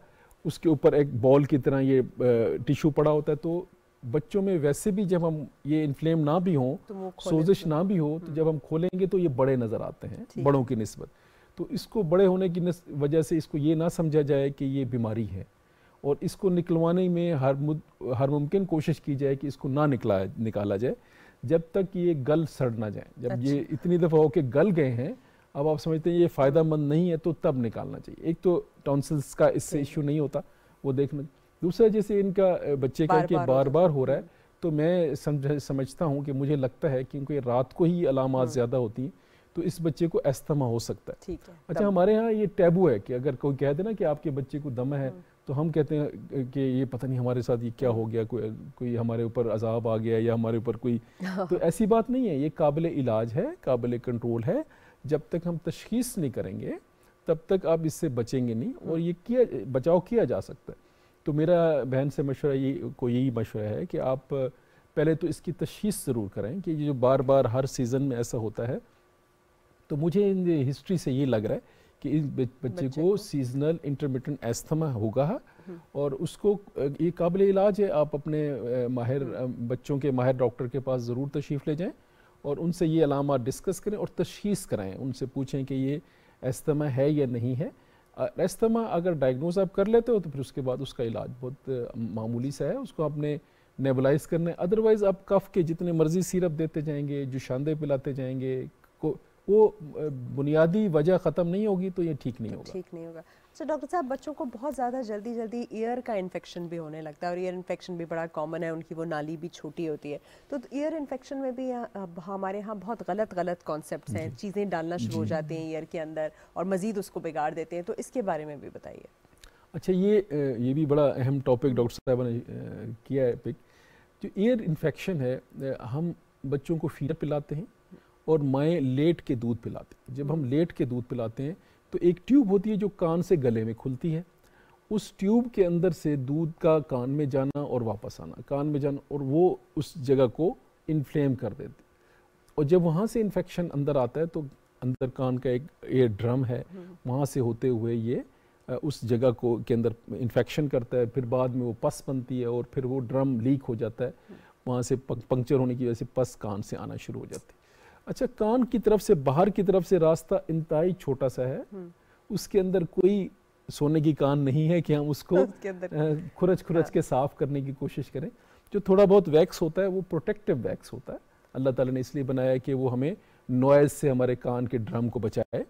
उसके ऊपर एक बॉल की तरह ये टिश्यू पड़ा होता है तो बच्चों में वैसे भी जब हम ये इन्फ्लेम ना भी हो तो सोजिश ना भी हो तो जब हम हम्म। खोलेंगे तो ये बड़े नज़र आते हैं बड़ों की नस्बत तो इसको बड़े होने की वजह से इसको ये ना समझा जाए कि ये बीमारी है और इसको निकलवाने में हर मुद हर मुमकिन कोशिश की जाए कि इसको ना निकला निकाला जाए जब तक ये गल सड़ ना जाए जब अच्छा। ये इतनी दफ़ा हो के गल गए हैं अब आप समझते हैं ये फ़ायदा मंद नहीं है तो तब निकालना चाहिए एक तो टॉन्सल्स का इससे इशू नहीं होता वो देखना दूसरा जैसे इनका बच्चे का कि बार बार हो रहा है तो मैं समझ समझता हूँ कि मुझे लगता है क्योंकि रात को ही अलामत हाँ। ज़्यादा होती हैं तो इस बच्चे को अस्थमा हो सकता है ठीक है अच्छा हमारे यहाँ ये टैबू है कि अगर कोई कह दे ना कि आपके बच्चे को दम है हम्म। तो हम कहते हैं कि ये पता नहीं हमारे साथ ये क्या हो गया कोई कोई हमारे ऊपर अजाब आ गया या हमारे ऊपर कोई तो ऐसी बात नहीं है ये काबिल इलाज है काबिल कंट्रोल है जब तक हम तशीस नहीं करेंगे तब तक आप इससे बचेंगे नहीं और ये किया बचाव किया जा सकता है तो मेरा बहन से मशवरा ये को यही मशवरा है कि आप पहले तो इसकी तशीस ज़रूर करें कि ये जो बार बार हर सीज़न में ऐसा होता है तो मुझे इन हिस्ट्री से ये लग रहा है कि इस बच्चे, बच्चे को सीजनल इंटरमीडियंट एस्थमा होगा हम्म। और उसको ये काबिल इलाज है आप अपने माहिर हम्म। बच्चों के माहिर डॉक्टर के पास ज़रूर तशरीफ़ ले जाएँ और उनसे ये अलामत डिस्कस करें और तशीस कराएँ उनसे पूछें कि ये एस्थमा है या नहीं है एस्थमा अगर डायग्नोज आप कर लेते हो तो फिर उसके बाद उसका इलाज बहुत मामूली सा है उसको आपने नेबलाइज करना है अदरवाइज़ आप कफ़ के जितने मर्ज़ी सिरप देते जाएंगे जुशांदे पिलाते जाएंगे को वो बुनियादी वजह ख़त्म नहीं होगी तो ये ठीक नहीं तो होगा ठीक नहीं होगा अच्छा डॉक्टर साहब बच्चों को बहुत ज़्यादा जल्दी जल्दी ईयर का इन्फेक्शन भी होने लगता है और ईयर इन्फेक्शन भी बड़ा कॉमन है उनकी वो नाली भी छोटी होती है तो ईयर इन्फेक्शन में भी हमारे यहाँ बहुत गलत गलत कॉन्सेप्ट हैं चीज़ें डालना शुरू हो जाती हैं ईयर के अंदर और मज़ीद उसको बिगाड़ देते हैं तो इसके बारे में भी बताइए अच्छा ये ये भी बड़ा अहम टॉपिक डॉक्टर साहब ने किया है पिक जो ईयर इन्फेक्शन है हम बच्चों को फीवर पिलाते हैं और माएँ लेट के दूध पिलाती जब हम लेट के दूध पिलाते हैं तो एक ट्यूब होती है जो कान से गले में खुलती है उस ट्यूब के अंदर से दूध का कान में जाना और वापस आना कान में जाना और वो उस जगह को इन्फ्लेम कर देती और जब वहाँ से इन्फेक्शन अंदर आता है तो अंदर कान का एक एयर ड्रम है हम्म। वहाँ से होते हुए ये उस जगह को के अंदर इन्फेक्शन करता है फिर बाद में वो पस बनती है और फिर वो ड्रम लीक हो जाता है हम्म। वहाँ से पंक्चर होने की वजह से पस कान से आना शुरू हो जाती है अच्छा कान की तरफ से बाहर की तरफ से रास्ता इंतहाई छोटा सा है हम्म। उसके अंदर कोई सोने की कान नहीं है कि हम उसको खुरच खुरच हाँ। के साफ करने की कोशिश करें जो थोड़ा बहुत वैक्स होता है वो प्रोटेक्टिव वैक्स होता है अल्लाह ताला ने इसलिए बनाया कि वो हमें नॉइज से हमारे कान के ड्रम को बचाए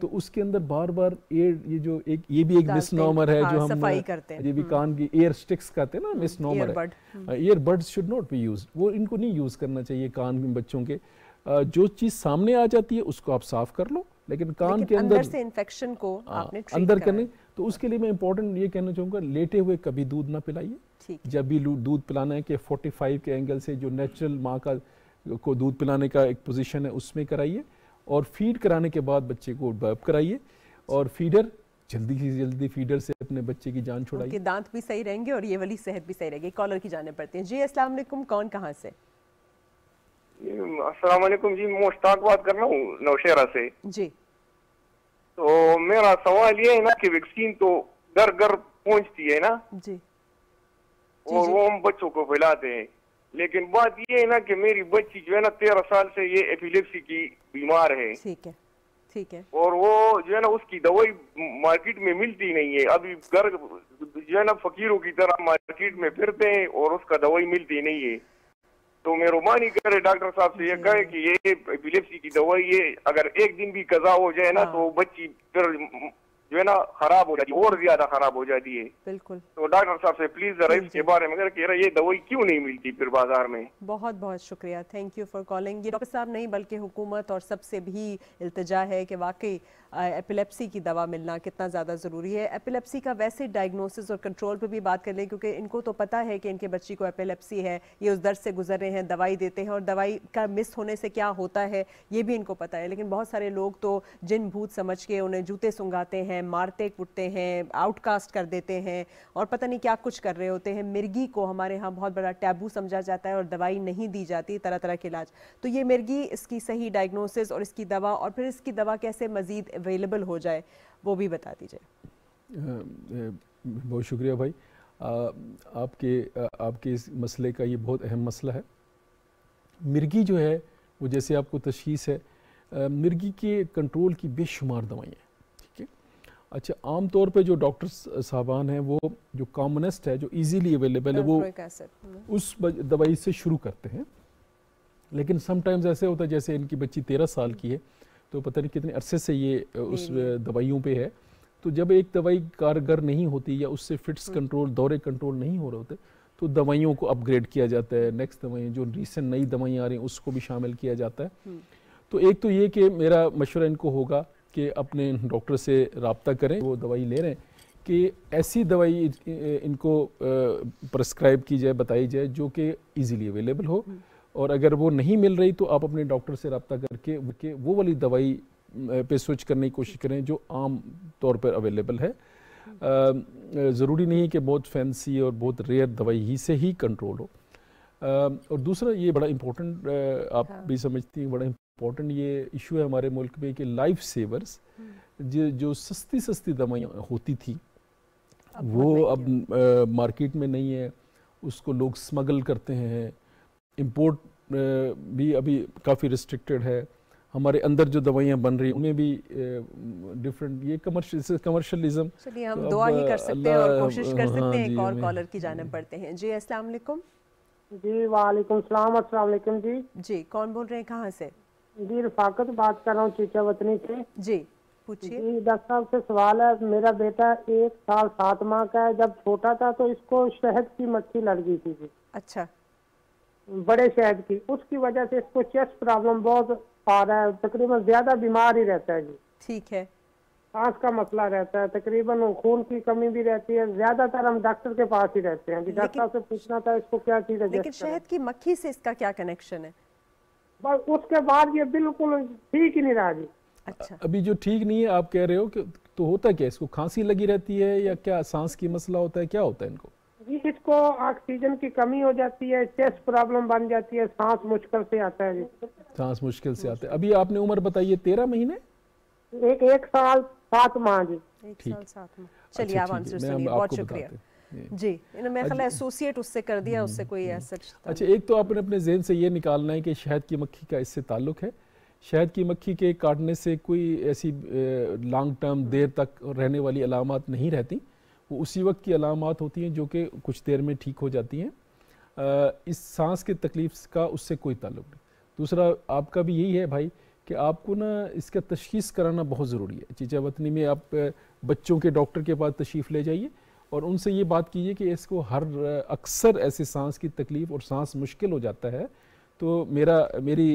तो उसके अंदर बार बार एयर ये जो एक ये भी एक मिस नॉमर है जो हाँ, हम ये भी हम्म। कान की एयर स्टिक्स कहते हैं ना misnomer earbuds should not be use वो इनको नहीं यूज करना चाहिए कान के बच्चों के जो चीज़ सामने आ जाती है उसको आप साफ कर लो लेकिन कान लेकिन के अंदर, अंदर से इन्फेक्शन को आ, हाँ, आपने अंदर करने तो उसके लिए मैं इंपॉर्टेंट ये कहना चाहूंगा लेटे हुए कभी दूध ना पिलाइए जब भी दूध पिलाना है कि 45 के एंगल से जो नेचुरल माँ का को दूध पिलाने का एक पोजीशन है उसमें कराइए और फीड कराने के बाद बच्चे को बर्ब कराइए और फीडर जल्दी से जल्दी फीडर से अपने बच्चे की जान छुड़ाइए दांत भी सही रहेंगे और ये वाली सेहत भी सही रहेगी कॉलर की जाने पड़ती है जी असला कौन कहाँ से हम्म, असलाकुम जी मुश्ताक बात कर रहा हूँ नौशेरा से जी तो मेरा सवाल ये है ना कि वैक्सीन तो घर घर पहुँचती है ना जी और वो हम बच्चों को फैलाते हैं लेकिन बात ये है ना कि मेरी बच्ची जो है ना तेरह साल से ये एपिलेप्सी की बीमार है ठीक है ठीक है और वो जो है ना उसकी दवाई मार्केट में मिलती नहीं है अभी घर जो है ना फकीरों की तरह मार्केट में फिरते हैं और उसका दवाई मिलती नहीं है तो मेहरबानी करे डॉक्टर साहब से ये कहे कि ये एपिलेप्सी की दवाई ये अगर एक दिन भी कजा हो जाए ना हाँ। तो बच्ची फिर जो है ना खराब हो जाती है और ज्यादा खराब हो जाती है बिल्कुल तो डॉक्टर साहब से प्लीज जरा इसके बारे में कह रहा ये दवाई क्यों नहीं मिलती फिर बाजार में बहुत बहुत शुक्रिया थैंक यू फॉर कॉलिंग ये डॉक्टर साहब नहीं बल्कि हुकूमत और सबसे भी इल्तजा है कि वाकई एपिलेप्सी की दवा मिलना कितना ज़्यादा ज़रूरी है एपिलेप्सी का वैसे डायग्नोसिस और कंट्रोल पर भी बात कर लें क्योंकि इनको तो पता है कि इनके बच्ची को एपिलेप्सी है ये उस दर्द से गुजर रहे हैं दवाई देते हैं और दवाई का मिस होने से क्या होता है ये भी इनको पता है लेकिन बहुत सारे लोग तो जिन भूत समझ के उन्हें जूते सुंगाते हैं हैं मारते कुटते हैं आउटकास्ट कर देते हैं और पता नहीं क्या कुछ कर रहे होते हैं मिर्गी को हमारे यहाँ बहुत बड़ा टैबू समझा जाता है और दवाई नहीं दी जाती तरह तरह के इलाज तो ये मिर्गी इसकी सही डायग्नोसिस और इसकी दवा और फिर इसकी दवा कैसे मज़ीद अवेलेबल हो जाए वो भी बता दीजिए बहुत शुक्रिया भाई आपके आपके इस मसले का ये बहुत अहम मसला है मिर्गी जो है वो जैसे आपको तशीस है मिर्गी के कंट्रोल की बेशुमार दवाइयाँ अच्छा आम तौर पे जो डॉक्टर साहबान हैं वो जो कॉमनेस्ट है जो इजीली अवेलेबल है वो हाँ। उस दवाई से शुरू करते हैं लेकिन समटाइम्स ऐसे होता है जैसे इनकी बच्ची तेरह साल की है तो पता नहीं कितने अरसे से ये उस दवाइयों पे है तो जब एक दवाई कारगर नहीं होती या उससे फिट्स कंट्रोल हाँ। दौरे कंट्रोल नहीं हो रहे होते तो दवाइयों को अपग्रेड किया जाता है नेक्स्ट दवाई जो रिसेंट नई दवाइयाँ आ रही हैं उसको भी शामिल किया जाता है हाँ। तो एक तो ये कि मेरा मशवरा इनको होगा कि अपने डॉक्टर से रबता करें वो दवाई ले रहे हैं कि ऐसी दवाई इनको प्रस्क्राइब की जाए बताई जाए जो कि ईजीली अवेलेबल हो हम्म। और अगर वो नहीं मिल रही तो आप अपने डॉक्टर से रबता करके के वो वाली दवाई पे स्विच करने की कोशिश करें जो आम तौर पर अवेलेबल है ज़रूरी नहीं कि बहुत फैंसी और बहुत रेयर दवाई ही से ही कंट्रोल हो और दूसरा ये बड़ा इम्पोर्टेंट आप हाँ। भी समझती हैं बड़ा इम्पोर्टेंट ये इशू है हमारे मुल्क में कि लाइफ सेवर्स हम्म। जो जो सस्ती सस्ती दवाइयाँ होती थी अब वो अब आ, मार्केट में नहीं है उसको लोग स्मगल करते हैं इम्पोर्ट भी अभी काफ़ी रिस्ट्रिक्टेड है हमारे अंदर जो दवाइयाँ बन रही उनमें भी डिफरेंट ये कमर्शलिज्म चलिए हम तो दुआ ही कर सकते हैं और कोशिश कर सकते हाँ, हैं एक और कॉलर की जानब बढ़ते हैं जी अस्सलाम वालेकुम जी वालेकुम सलाम अस्सलाम वालेकुम जी जी कौन बोल रहे हैं कहाँ से जी रफाकत बात कर रहा हूँ चीचा वतनी से जी पूछिए डॉक्टर साहब से सवाल है मेरा बेटा एक साल सात माह का है जब छोटा था तो इसको शहद की मक्खी लग गई थी जी अच्छा बड़े शहद की उसकी वजह से इसको चेस्ट प्रॉब्लम बहुत आ रहा है तकरीबन ज्यादा बीमार ही रहता है जी ठीक है सांस का मसला रहता है तकरीबन खून की कमी भी रहती है ज्यादातर हम डॉक्टर के पास ही रहते हैं डॉक्टर से पूछना था इसको क्या चीज है लेकिन शहद की मक्खी से इसका क्या कनेक्शन है उसके बाद ये बिल्कुल ठीक ही नहीं रहा जी अच्छा अभी जो ठीक नहीं है आप कह रहे हो कि तो होता क्या इसको खांसी लगी रहती है या क्या सांस की मसला होता है क्या होता है इनको जी इसको ऑक्सीजन की कमी हो जाती है चेस्ट प्रॉब्लम बन जाती है सांस मुश्किल से आता है जी सांस मुश्किल से आता है अभी आपने उम्र बताई है तेरह महीने एक एक साल सात माह जी एक साल सात माह अच्छा, चलिए आप आंसर सुनिए बहुत शुक्रिया जी इन्होंने ख्याल एसोसिएट उससे कर दिया हम्म, उससे कोई ऐसा हम्म। अच्छा एक तो आपने अपने जहन से ये निकालना है कि शहद की मक्खी का इससे ताल्लुक है शहद की मक्खी के काटने से कोई ऐसी लॉन्ग टर्म देर तक रहने वाली अलामत नहीं रहती वो उसी वक्त की अलामत होती हैं जो कि कुछ देर में ठीक हो जाती हैं इस सांस की तकलीफ का उससे कोई ताल्लुक नहीं दूसरा आपका भी यही है भाई कि आपको ना इसका तशीस कराना बहुत ज़रूरी है चीचा वतनी में आप बच्चों के डॉक्टर के पास तशीफ़ ले जाइए और उनसे ये बात कीजिए कि इसको हर अक्सर ऐसे सांस की तकलीफ और सांस मुश्किल हो जाता है तो मेरा मेरी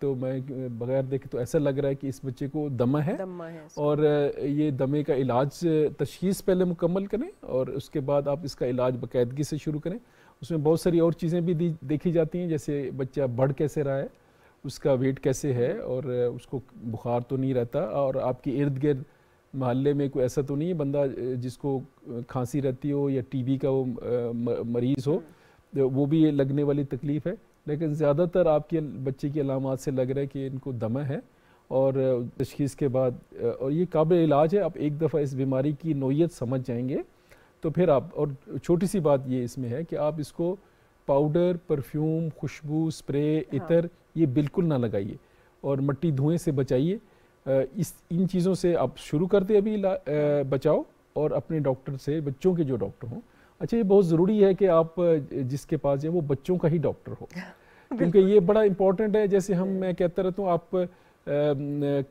तो मैं बगैर देखे तो ऐसा लग रहा है कि इस बच्चे को दमा है, दमा है और ये दमे का इलाज तशीस पहले मुकम्मल करें और उसके बाद आप इसका इलाज बाकायदगी से शुरू करें उसमें बहुत सारी और चीज़ें भी देखी जाती हैं जैसे बच्चा बढ़ कैसे रहा है उसका वेट कैसे है और उसको बुखार तो नहीं रहता और आपके इर्द गिर्द मोहल्ले में कोई ऐसा तो नहीं है बंदा जिसको खांसी रहती हो या टीबी का वो मरीज़ हो तो वो भी लगने वाली तकलीफ़ है लेकिन ज़्यादातर आपके बच्चे की अलामत से लग रहा है कि इनको दमा है और तशीस के बाद और ये काबिल इलाज है आप एक दफ़ा इस बीमारी की नोयत समझ जाएंगे तो फिर आप और छोटी सी बात ये इसमें है कि आप इसको पाउडर परफ्यूम खुशबू स्प्रे हाँ। इतर ये बिल्कुल ना लगाइए और मट्टी धुएं से बचाइए इस इन चीज़ों से आप शुरू कर दें अभी बचाओ और अपने डॉक्टर से बच्चों के जो डॉक्टर हों अच्छा ये बहुत ज़रूरी है कि आप जिसके पास जाए वो बच्चों का ही डॉक्टर हो क्योंकि ये बड़ा इंपॉर्टेंट है जैसे हम मैं कहता रहता हूँ आप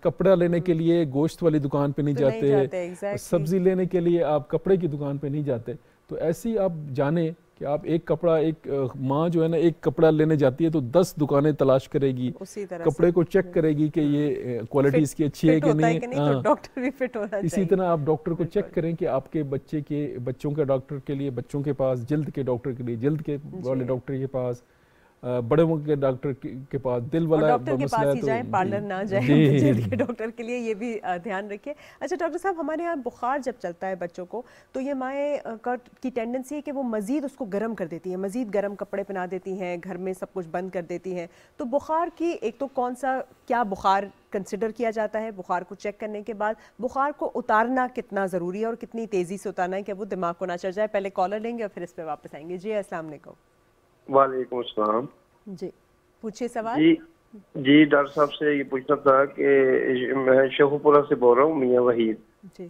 कपड़ा लेने के लिए गोश्त वाली दुकान पे तो नहीं जाते, जाते exactly. सब्जी लेने के लिए आप कपड़े की दुकान पे नहीं जाते तो ऐसी आप जाने कि आप एक कपड़ा एक माँ जो है ना एक कपड़ा लेने जाती है तो दस दुकानें तलाश करेगी कपड़े को चेक हम्म। करेगी कि ये क्वालिटी इसकी अच्छी है कि नहीं, नहीं तो डॉक्टर हाँ। भी फिट होना इसी तरह आप डॉक्टर को चेक करें कि आपके बच्चे के बच्चों के डॉक्टर के लिए बच्चों के पास जल्द के डॉक्टर के लिए जल्द के वाले डॉक्टर के पास बड़े के डॉक्टर के पास दिल वाला डॉक्टर के पास ही तो, जाएं पार्लर ना जाएं तो डॉक्टर के लिए ये भी ध्यान रखिए अच्छा डॉक्टर साहब हमारे यहाँ बुखार जब चलता है बच्चों को तो ये माएँ की टेंडेंसी है कि वो मज़ीद उसको गर्म कर देती हैं मज़ीद गर्म कपड़े पहना देती हैं घर में सब कुछ बंद कर देती हैं तो बुखार की एक तो कौन सा क्या बुखार कंसिडर किया जाता है बुखार को चेक करने के बाद बुखार को उतारना कितना ज़रूरी है और कितनी तेज़ी से उतारना है कि वो दिमाग को ना चढ़ जाए पहले कॉलर लेंगे और फिर इस पर वापस आएंगे जी असलम वालेकुम सलाम जी पूछिए सवाल जी जी डॉक्टर साहब से ये पूछना था कि मैं शेखुपुरा से बोल रहा हूँ मियाँ वहीद जी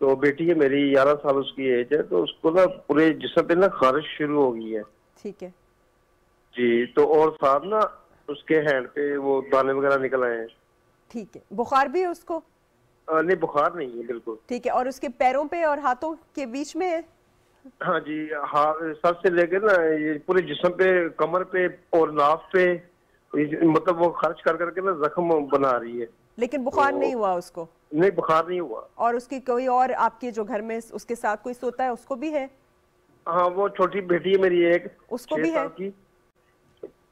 तो बेटी है मेरी ग्यारह साल उसकी एज है तो उसको ना पूरे जिसम पे ना खारिश शुरू हो गई है ठीक है जी तो और साथ ना उसके हैंड पे वो दाने वगैरह निकल आए हैं ठीक है बुखार भी है उसको आ, नहीं बुखार नहीं है बिल्कुल ठीक है और उसके पैरों पे और हाथों के बीच में है हाँ जी हाँ सर से लेकर ना ये पूरे जिसम पे कमर पे और नाफ पे मतलब वो खर्च कर करके ना जख्म बना रही है लेकिन बुखार तो, नहीं हुआ उसको नहीं बुखार नहीं हुआ और उसकी कोई और आपके जो घर में उसके साथ कोई सोता है उसको भी है हाँ वो छोटी बेटी है मेरी एक उसको भी है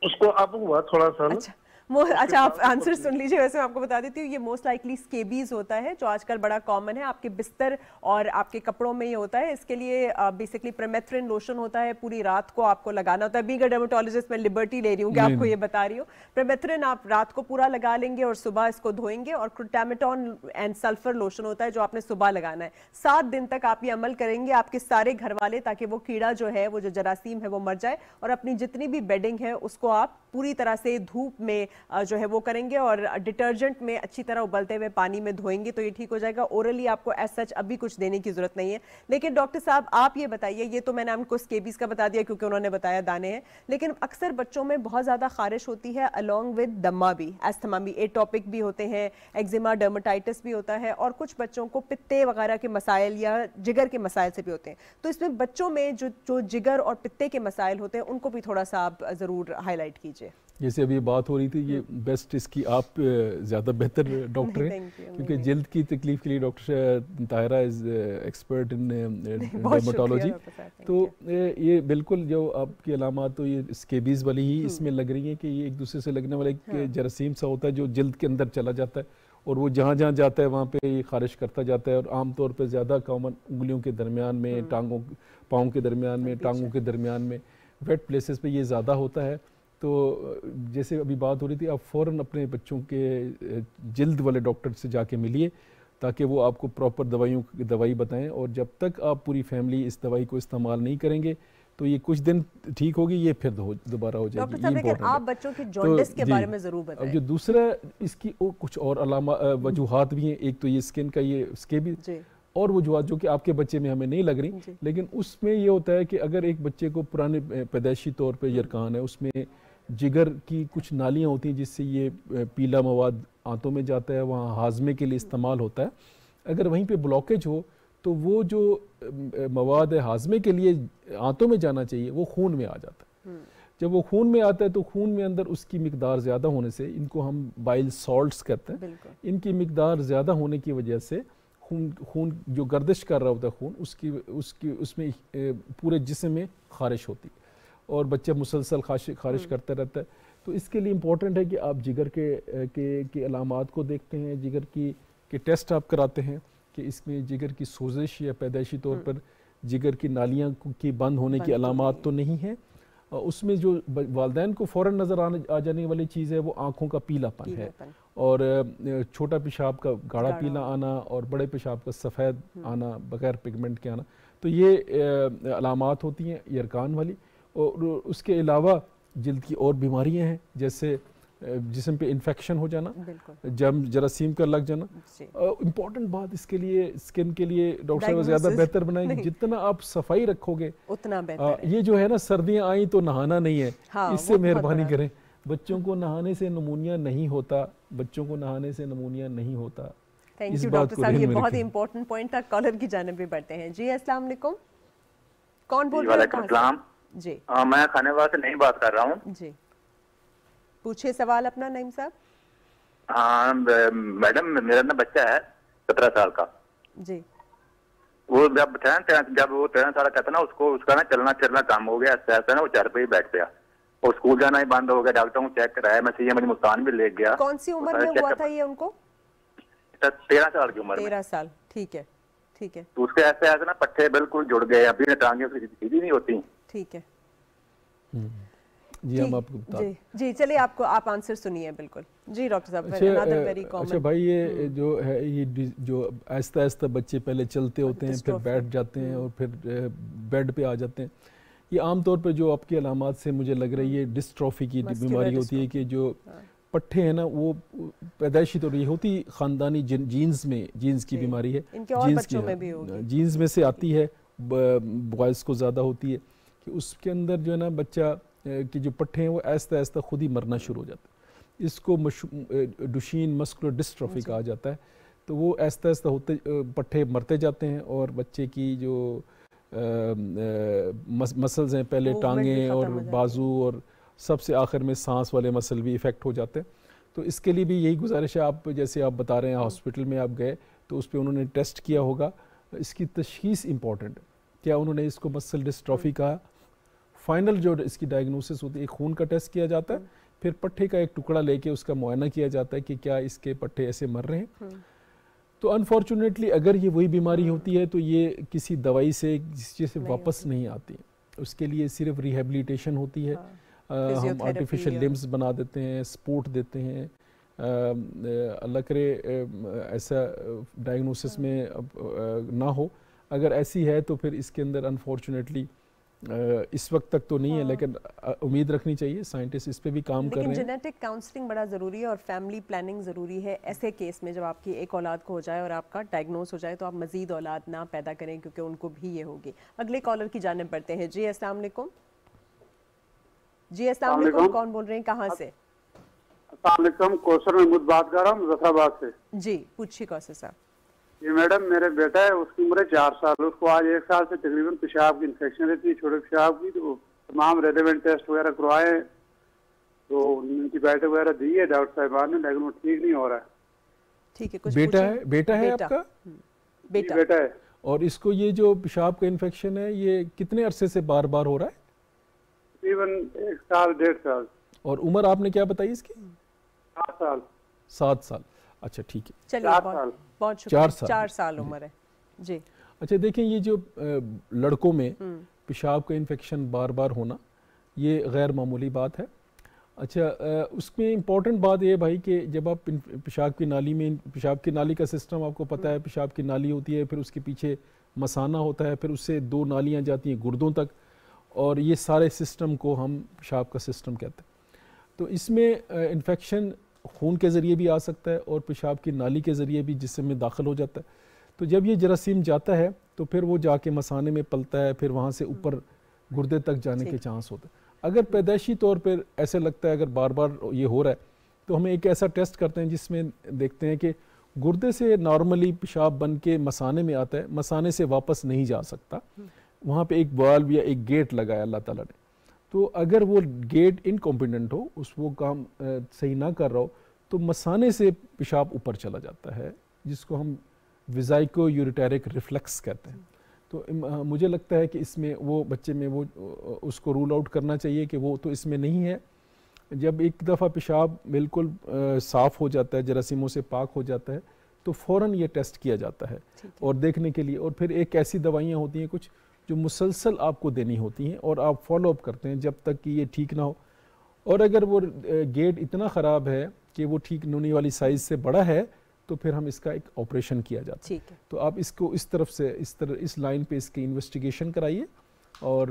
उसको अब हुआ थोड़ा सा अच्छा अच्छा आप आंसर सुन लीजिए वैसे मैं आपको बता देती हूँ ये मोस्ट लाइकली स्केबीज होता है जो आजकल बड़ा कॉमन है आपके बिस्तर और आपके कपड़ों में ये होता है इसके लिए बेसिकली प्रमेथ्रिन लोशन होता है पूरी रात को आपको लगाना होता है बीग डर्मेटोलॉजिस्ट मैं लिबर्टी ले रही हूँ कि आपको ये बता रही हूँ प्रमेथ्रिन आप रात को पूरा लगा लेंगे और सुबह इसको धोएंगे और क्रोटामेटोन एंड सल्फर लोशन होता है जो आपने सुबह लगाना है सात दिन तक आप ये अमल करेंगे आपके सारे घर वाले ताकि वो कीड़ा जो है वो जो जरासीम है वो मर जाए और अपनी जितनी भी बेडिंग है उसको आप पूरी तरह से धूप में जो है वो करेंगे और डिटर्जेंट में अच्छी तरह उबलते हुए पानी में धोएंगे तो ये ठीक हो जाएगा ओरली आपको एज सच अभी कुछ देने की जरूरत नहीं है लेकिन डॉक्टर साहब आप ये बताइए ये तो मैंने आपको स्केबीज का बता दिया क्योंकि उन्होंने बताया दाने हैं लेकिन अक्सर बच्चों में बहुत ज़्यादा खारिश होती है अलॉन्ग विद दमा भी एस्थमा भी एटॉपिक भी होते हैं एक्जिमा डर्माटाइटिस भी होता है और कुछ बच्चों को पित्ते वगैरह के मसाइल या जिगर के मसाइल से भी होते हैं तो इसमें बच्चों में जो जो जिगर और पित्ते के मसाइल होते हैं उनको भी थोड़ा सा आप ज़रूर हाईलाइट कीजिए लीजिए जैसे अभी बात हो रही थी ये बेस्ट हम्म। इसकी आप ज़्यादा बेहतर डॉक्टर हैं क्योंकि जल्द की तकलीफ के लिए डॉक्टर ताहरा इज़ एक्सपर्ट इन डर्माटोलॉजी तो ये बिल्कुल जो आपकी अलामत तो ये स्केबीज़ वाली ही हम्म। इसमें लग रही है कि ये एक दूसरे से लगने वाला एक हाँ। जरासीम सा होता है जो जल्द के अंदर चला जाता है और वो जहाँ जहाँ जाता है वहाँ पर ये खारिश करता जाता है और आमतौर पर ज़्यादा कॉमन उंगलियों के दरमियान में हाँ। टांगों पाँव के दरमियान में हाँ, टांगों के दरमियान में वेट प्लेसेस पर ये ज़्यादा होता है तो जैसे अभी बात हो रही थी आप फ़ौर अपने बच्चों के जल्द वाले डॉक्टर से जाके मिलिए ताकि वो आपको प्रॉपर दवाइयों दवाई बताएं और जब तक आप पूरी फैमिली इस दवाई को इस्तेमाल नहीं करेंगे तो ये कुछ दिन ठीक होगी ये फिर दोबारा हो जाएगी ये लेकिन आप बच्चों की तो के बारे में ज़रूर बताएं जो दूसरा इसकी ओ, कुछ और अलामा वजूहत भी हैं एक तो ये स्किन का ये उसके भी और वजूहत जो कि आपके बच्चे में हमें नहीं लग रही लेकिन उसमें ये होता है कि अगर एक बच्चे को पुराने पैदाइशी तौर पर हम्म। यरकान है उसमें जिगर की कुछ नालियाँ होती हैं जिससे ये पीला मवाद आंतों में जाता है वहाँ हाजमे के लिए इस्तेमाल होता है अगर वहीं पे ब्लॉकेज हो तो वो जो मवाद है हाजमे के लिए आंतों में जाना चाहिए वो खून में आ जाता है हम्म। जब वो खून में आता है तो खून में अंदर उसकी मकदार ज़्यादा होने से इनको हम बाइल सॉल्ट्स कहते हैं इनकी मकदार ज़्यादा होने की वजह से खून खून जो गर्दिश कर रहा होता है खून उसकी उसकी उसमें पूरे जिसम में खारिश होती है और बच्चे मुसलसल खारिश हम्म। करते रहता है तो इसके लिए इम्पोर्टेंट है कि आप जिगर के के के अलामत को देखते हैं जिगर की के टेस्ट आप कराते हैं कि इसमें जिगर की सोजिश या पैदाइशी तौर हम्म। पर जिगर की नालियाँ की बंद होने की अलामत तो नहीं है उसमें जो वालदेन को फ़ौर नज़र आने आ जाने वाली चीज़ है वो आँखों का पीलापन पीला है और छोटा पेशाब का गाढ़ा पीला आना और बड़े पेशाब का सफ़ेद हम्म। आना बगैर पिगमेंट के आना तो ये अलामत होती हैं यरकान वाली और उसके अलावा जल्द की और बीमारियां हैं जैसे जिसम पे इन्फेक्शन हो जाना जम जरासीम का लग जाना इम्पोर्टेंट बात इसके लिए स्किन के लिए डॉक्टर साहब ज़्यादा बेहतर बनाएंगे जितना आप सफाई रखोगे उतना बेहतर आ, ये जो है ना सर्दियाँ आई तो नहाना नहीं है हाँ, इससे तो मेहरबानी करें बच्चों को नहाने से नमूनिया नहीं होता बच्चों को नहाने से नमूनिया नहीं होता थैंक यू डॉक्टर साहब ये बहुत इम्पोर्टेंट पॉइंट था कॉलर की जानब भी बढ़ते हैं जी असला कौन बोल रहे हैं जी आ, हाँ, मैं खानेवा से नहीं बात कर रहा हूँ जी पूछे सवाल अपना नईम साहब हाँ मैडम मेरा ना बच्चा है सत्रह साल का जी वो जब तेरह जब वो तेरह साल का ना उसको उसका ना चलना चलना काम हो गया ऐसा ऐसा ना वो चार पे ही बैठ गया और स्कूल जाना ही बंद हो गया डॉक्टर को चेक कराया मैं सीएम मुस्तान भी ले गया कौन सी उम्र में हुआ था ये उनको तेरह साल की उम्र तेरह साल ठीक है ठीक है तो उसके ऐसे ऐसे ना पट्टे बिल्कुल जुड़ गए अभी टांगे उसकी सीधी नहीं होती ठीक है हम्म। जी, हम आपको बता जी जी चलिए आपको आप आंसर सुनिए बिल्कुल जी डॉक्टर साहब अच्छा, वेरी अच्छा भाई ये हम्म। जो है ये जो आहिस्ता आहिस्ता बच्चे पहले चलते होते हैं फिर बैठ जाते हैं हम्म। और फिर बेड पे आ जाते हैं ये आम तौर पे जो आपके अलामत से मुझे लग रही है डिस्ट्रॉफी की बीमारी होती है कि जो हाँ। पट्टे हैं ना वो पैदाइशी तौर तो ये होती ख़ानदानी जीन्स में जीन्स की बीमारी है जीन्स की जीन्स में से आती है बॉयज़ को ज़्यादा होती है कि उसके अंदर जो है ना बच्चा के जो पट्टे हैं वो आहिस्ता आहिस्ता खुद ही मरना शुरू हो जाते है इसको डुशीन मस्कुलर डिस्ट्रॉफी कहा जाता है तो वो आहिस्ता आहिस्ता होते पट्टे मरते जाते हैं और बच्चे की जो आ, मस, मसल्स हैं पहले टांगे और बाजू और सबसे आखिर में सांस वाले मसल भी इफ़ेक्ट हो जाते हैं तो इसके लिए भी यही गुजारिश है आप जैसे आप बता रहे हैं हॉस्पिटल में आप गए तो उस पर उन्होंने टेस्ट किया होगा इसकी तशीस इम्पॉर्टेंट क्या उन्होंने इसको मसल डिस्ट्रॉफी हम्म। कहा फाइनल जो इसकी डायग्नोसिस होती है एक खून का टेस्ट किया जाता है फिर पट्टे का एक टुकड़ा लेके उसका मुआयना किया जाता है कि क्या इसके पट्टे ऐसे मर रहे हैं हम्म। तो अनफॉर्चुनेटली अगर ये वही बीमारी होती है तो ये किसी दवाई से जिस चीज़ से वापस नहीं आती उसके लिए सिर्फ रिहेबिलिटेशन होती है हाँ। हम आर्टिफिशियल लिम्स बना देते हैं स्पोर्ट देते हैं अल्लाह करे ऐसा डायग्नोसिस हाँ। में ना हो अगर ऐसी है तो फिर इसके अंदर अनफॉर्चुनेटली इस वक्त तक तो नहीं हाँ। है लेकिन उम्मीद रखनी चाहिए साइंटिस्ट इस पे भी काम कर रहे हैं जेनेटिक काउंसलिंग बड़ा ज़रूरी है और फैमिली प्लानिंग ज़रूरी है ऐसे केस में जब आपकी एक औलाद को हो जाए और आपका डायग्नोस हो जाए तो आप मजीद औलाद ना पैदा करें क्योंकि उनको भी ये होगी अगले कॉलर की जानब बढ़ते हैं जी असला जी असला कौन बोल रहे हैं कहाँ से बात कर रहा हूँ जी पूछिए कौशल साहब ये मैडम मेरे बेटा है उसकी उम्र है चार साल उसको आज एक साल से तकरीबन पेशाब की इन्फेक्शन रहती है छोटे पेशाब की तो तमाम रेलिवेंट टेस्ट वगैरह करवाए तो एंटीबायोटिक वगैरह दी है डॉक्टर साहबान ने लेकिन वो ठीक नहीं हो रहा है ठीक है कुछ बेटा है बेटा है आपका हम्म, बेटा बेटा है और इसको ये जो पेशाब का इन्फेक्शन है ये कितने अरसे से बार बार हो रहा है तकरीबन एक साल डेढ़ साल और उम्र आपने क्या बताई इसकी सात साल सात साल अच्छा ठीक है चलिए बहुत चार साल चार साल उम्र है जी अच्छा देखें ये जो लड़कों में हम्म। पेशाब का इन्फेक्शन बार बार होना ये गैर मामूली बात है अच्छा उसमें इम्पॉर्टेंट बात ये भाई कि जब आप पेशाब की नाली में पेशाब की नाली का सिस्टम आपको पता हम्म। है पेशाब की नाली होती है फिर उसके पीछे मसाना होता है फिर उससे दो नालियाँ जाती हैं गुर्दों तक और ये सारे सिस्टम को हम पेशाब का सिस्टम कहते हैं तो इसमें इन्फेक्शन खून के ज़रिए भी आ सकता है और पेशाब की नाली के ज़रिए भी जिसम में दाखिल हो जाता है तो जब ये जरासीम जाता है तो फिर वो जाके मसाने में पलता है फिर वहाँ से ऊपर गुर्दे तक जाने के चांस होते हैं अगर पैदाइशी तौर पर ऐसे लगता है अगर बार बार ये हो रहा है तो हमें एक ऐसा टेस्ट करते हैं जिसमें देखते हैं कि गुर्दे से नॉर्मली पेशाब बन के मसाने में आता है मसाने से वापस नहीं जा सकता हम्म। वहाँ पे एक बॉल या एक गेट लगाया अल्लाह ताला ने तो अगर वो गेट इनकॉम्पिटेंट हो उस वो काम सही ना कर रहा हो तो मसाने से पेशाब ऊपर चला जाता है जिसको हम विजाइको यूरिटेरिक रिफ्लेक्स कहते हैं तो मुझे लगता है कि इसमें वो बच्चे में वो उसको रूल आउट करना चाहिए कि वो तो इसमें नहीं है जब एक दफ़ा पेशाब बिल्कुल साफ़ हो जाता है जरासीमों से पाक हो जाता है तो फ़ौर ये टेस्ट किया जाता है और देखने के लिए और फिर एक ऐसी दवाइयाँ होती हैं कुछ जो मुसलसल आपको देनी होती हैं और आप फॉलोअप करते हैं जब तक कि ये ठीक ना हो और अगर वो गेट इतना ख़राब है कि वो ठीक नूनी वाली साइज़ से बड़ा है तो फिर हम इसका एक ऑपरेशन किया जाता है तो आप इसको इस तरफ से इस तरह इस लाइन पे इसकी इन्वेस्टिगेशन कराइए और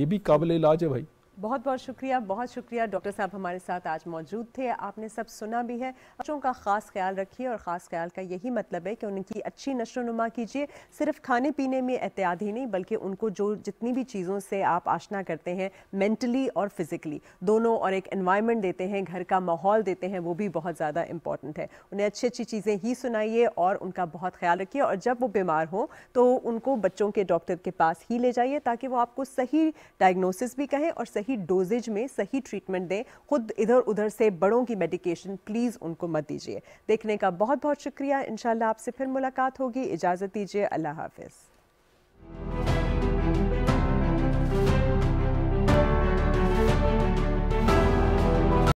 ये भी काबिल इलाज है भाई बहुत बहुत शुक्रिया बहुत शुक्रिया डॉक्टर साहब हमारे साथ आज मौजूद थे आपने सब सुना भी है बच्चों का ख़ास ख्याल रखिए और ख़ास ख्याल का यही मतलब है कि उनकी अच्छी नशो नुमा कीजिए सिर्फ खाने पीने में एहतियात ही नहीं बल्कि उनको जो जितनी भी चीज़ों से आप आशना करते हैं मेंटली और फिज़िकली दोनों और एक इन्वायरमेंट देते हैं घर का माहौल देते हैं वो भी बहुत ज़्यादा इंपॉर्टेंट है उन्हें अच्छी अच्छी चीज़ें ही सुनाइए और उनका बहुत ख्याल रखिए और जब वो बीमार हों तो उनको बच्चों के डॉक्टर के पास ही ले जाइए ताकि वो आपको सही डायग्नोसिस भी कहें और सही सही डोजेज में सही ट्रीटमेंट दें खुद इधर उधर से बड़ों की मेडिकेशन प्लीज़ उनको मत दीजिए देखने का बहुत बहुत शुक्रिया इन आपसे फिर मुलाकात होगी इजाज़त दीजिए अल्लाह हाफिज़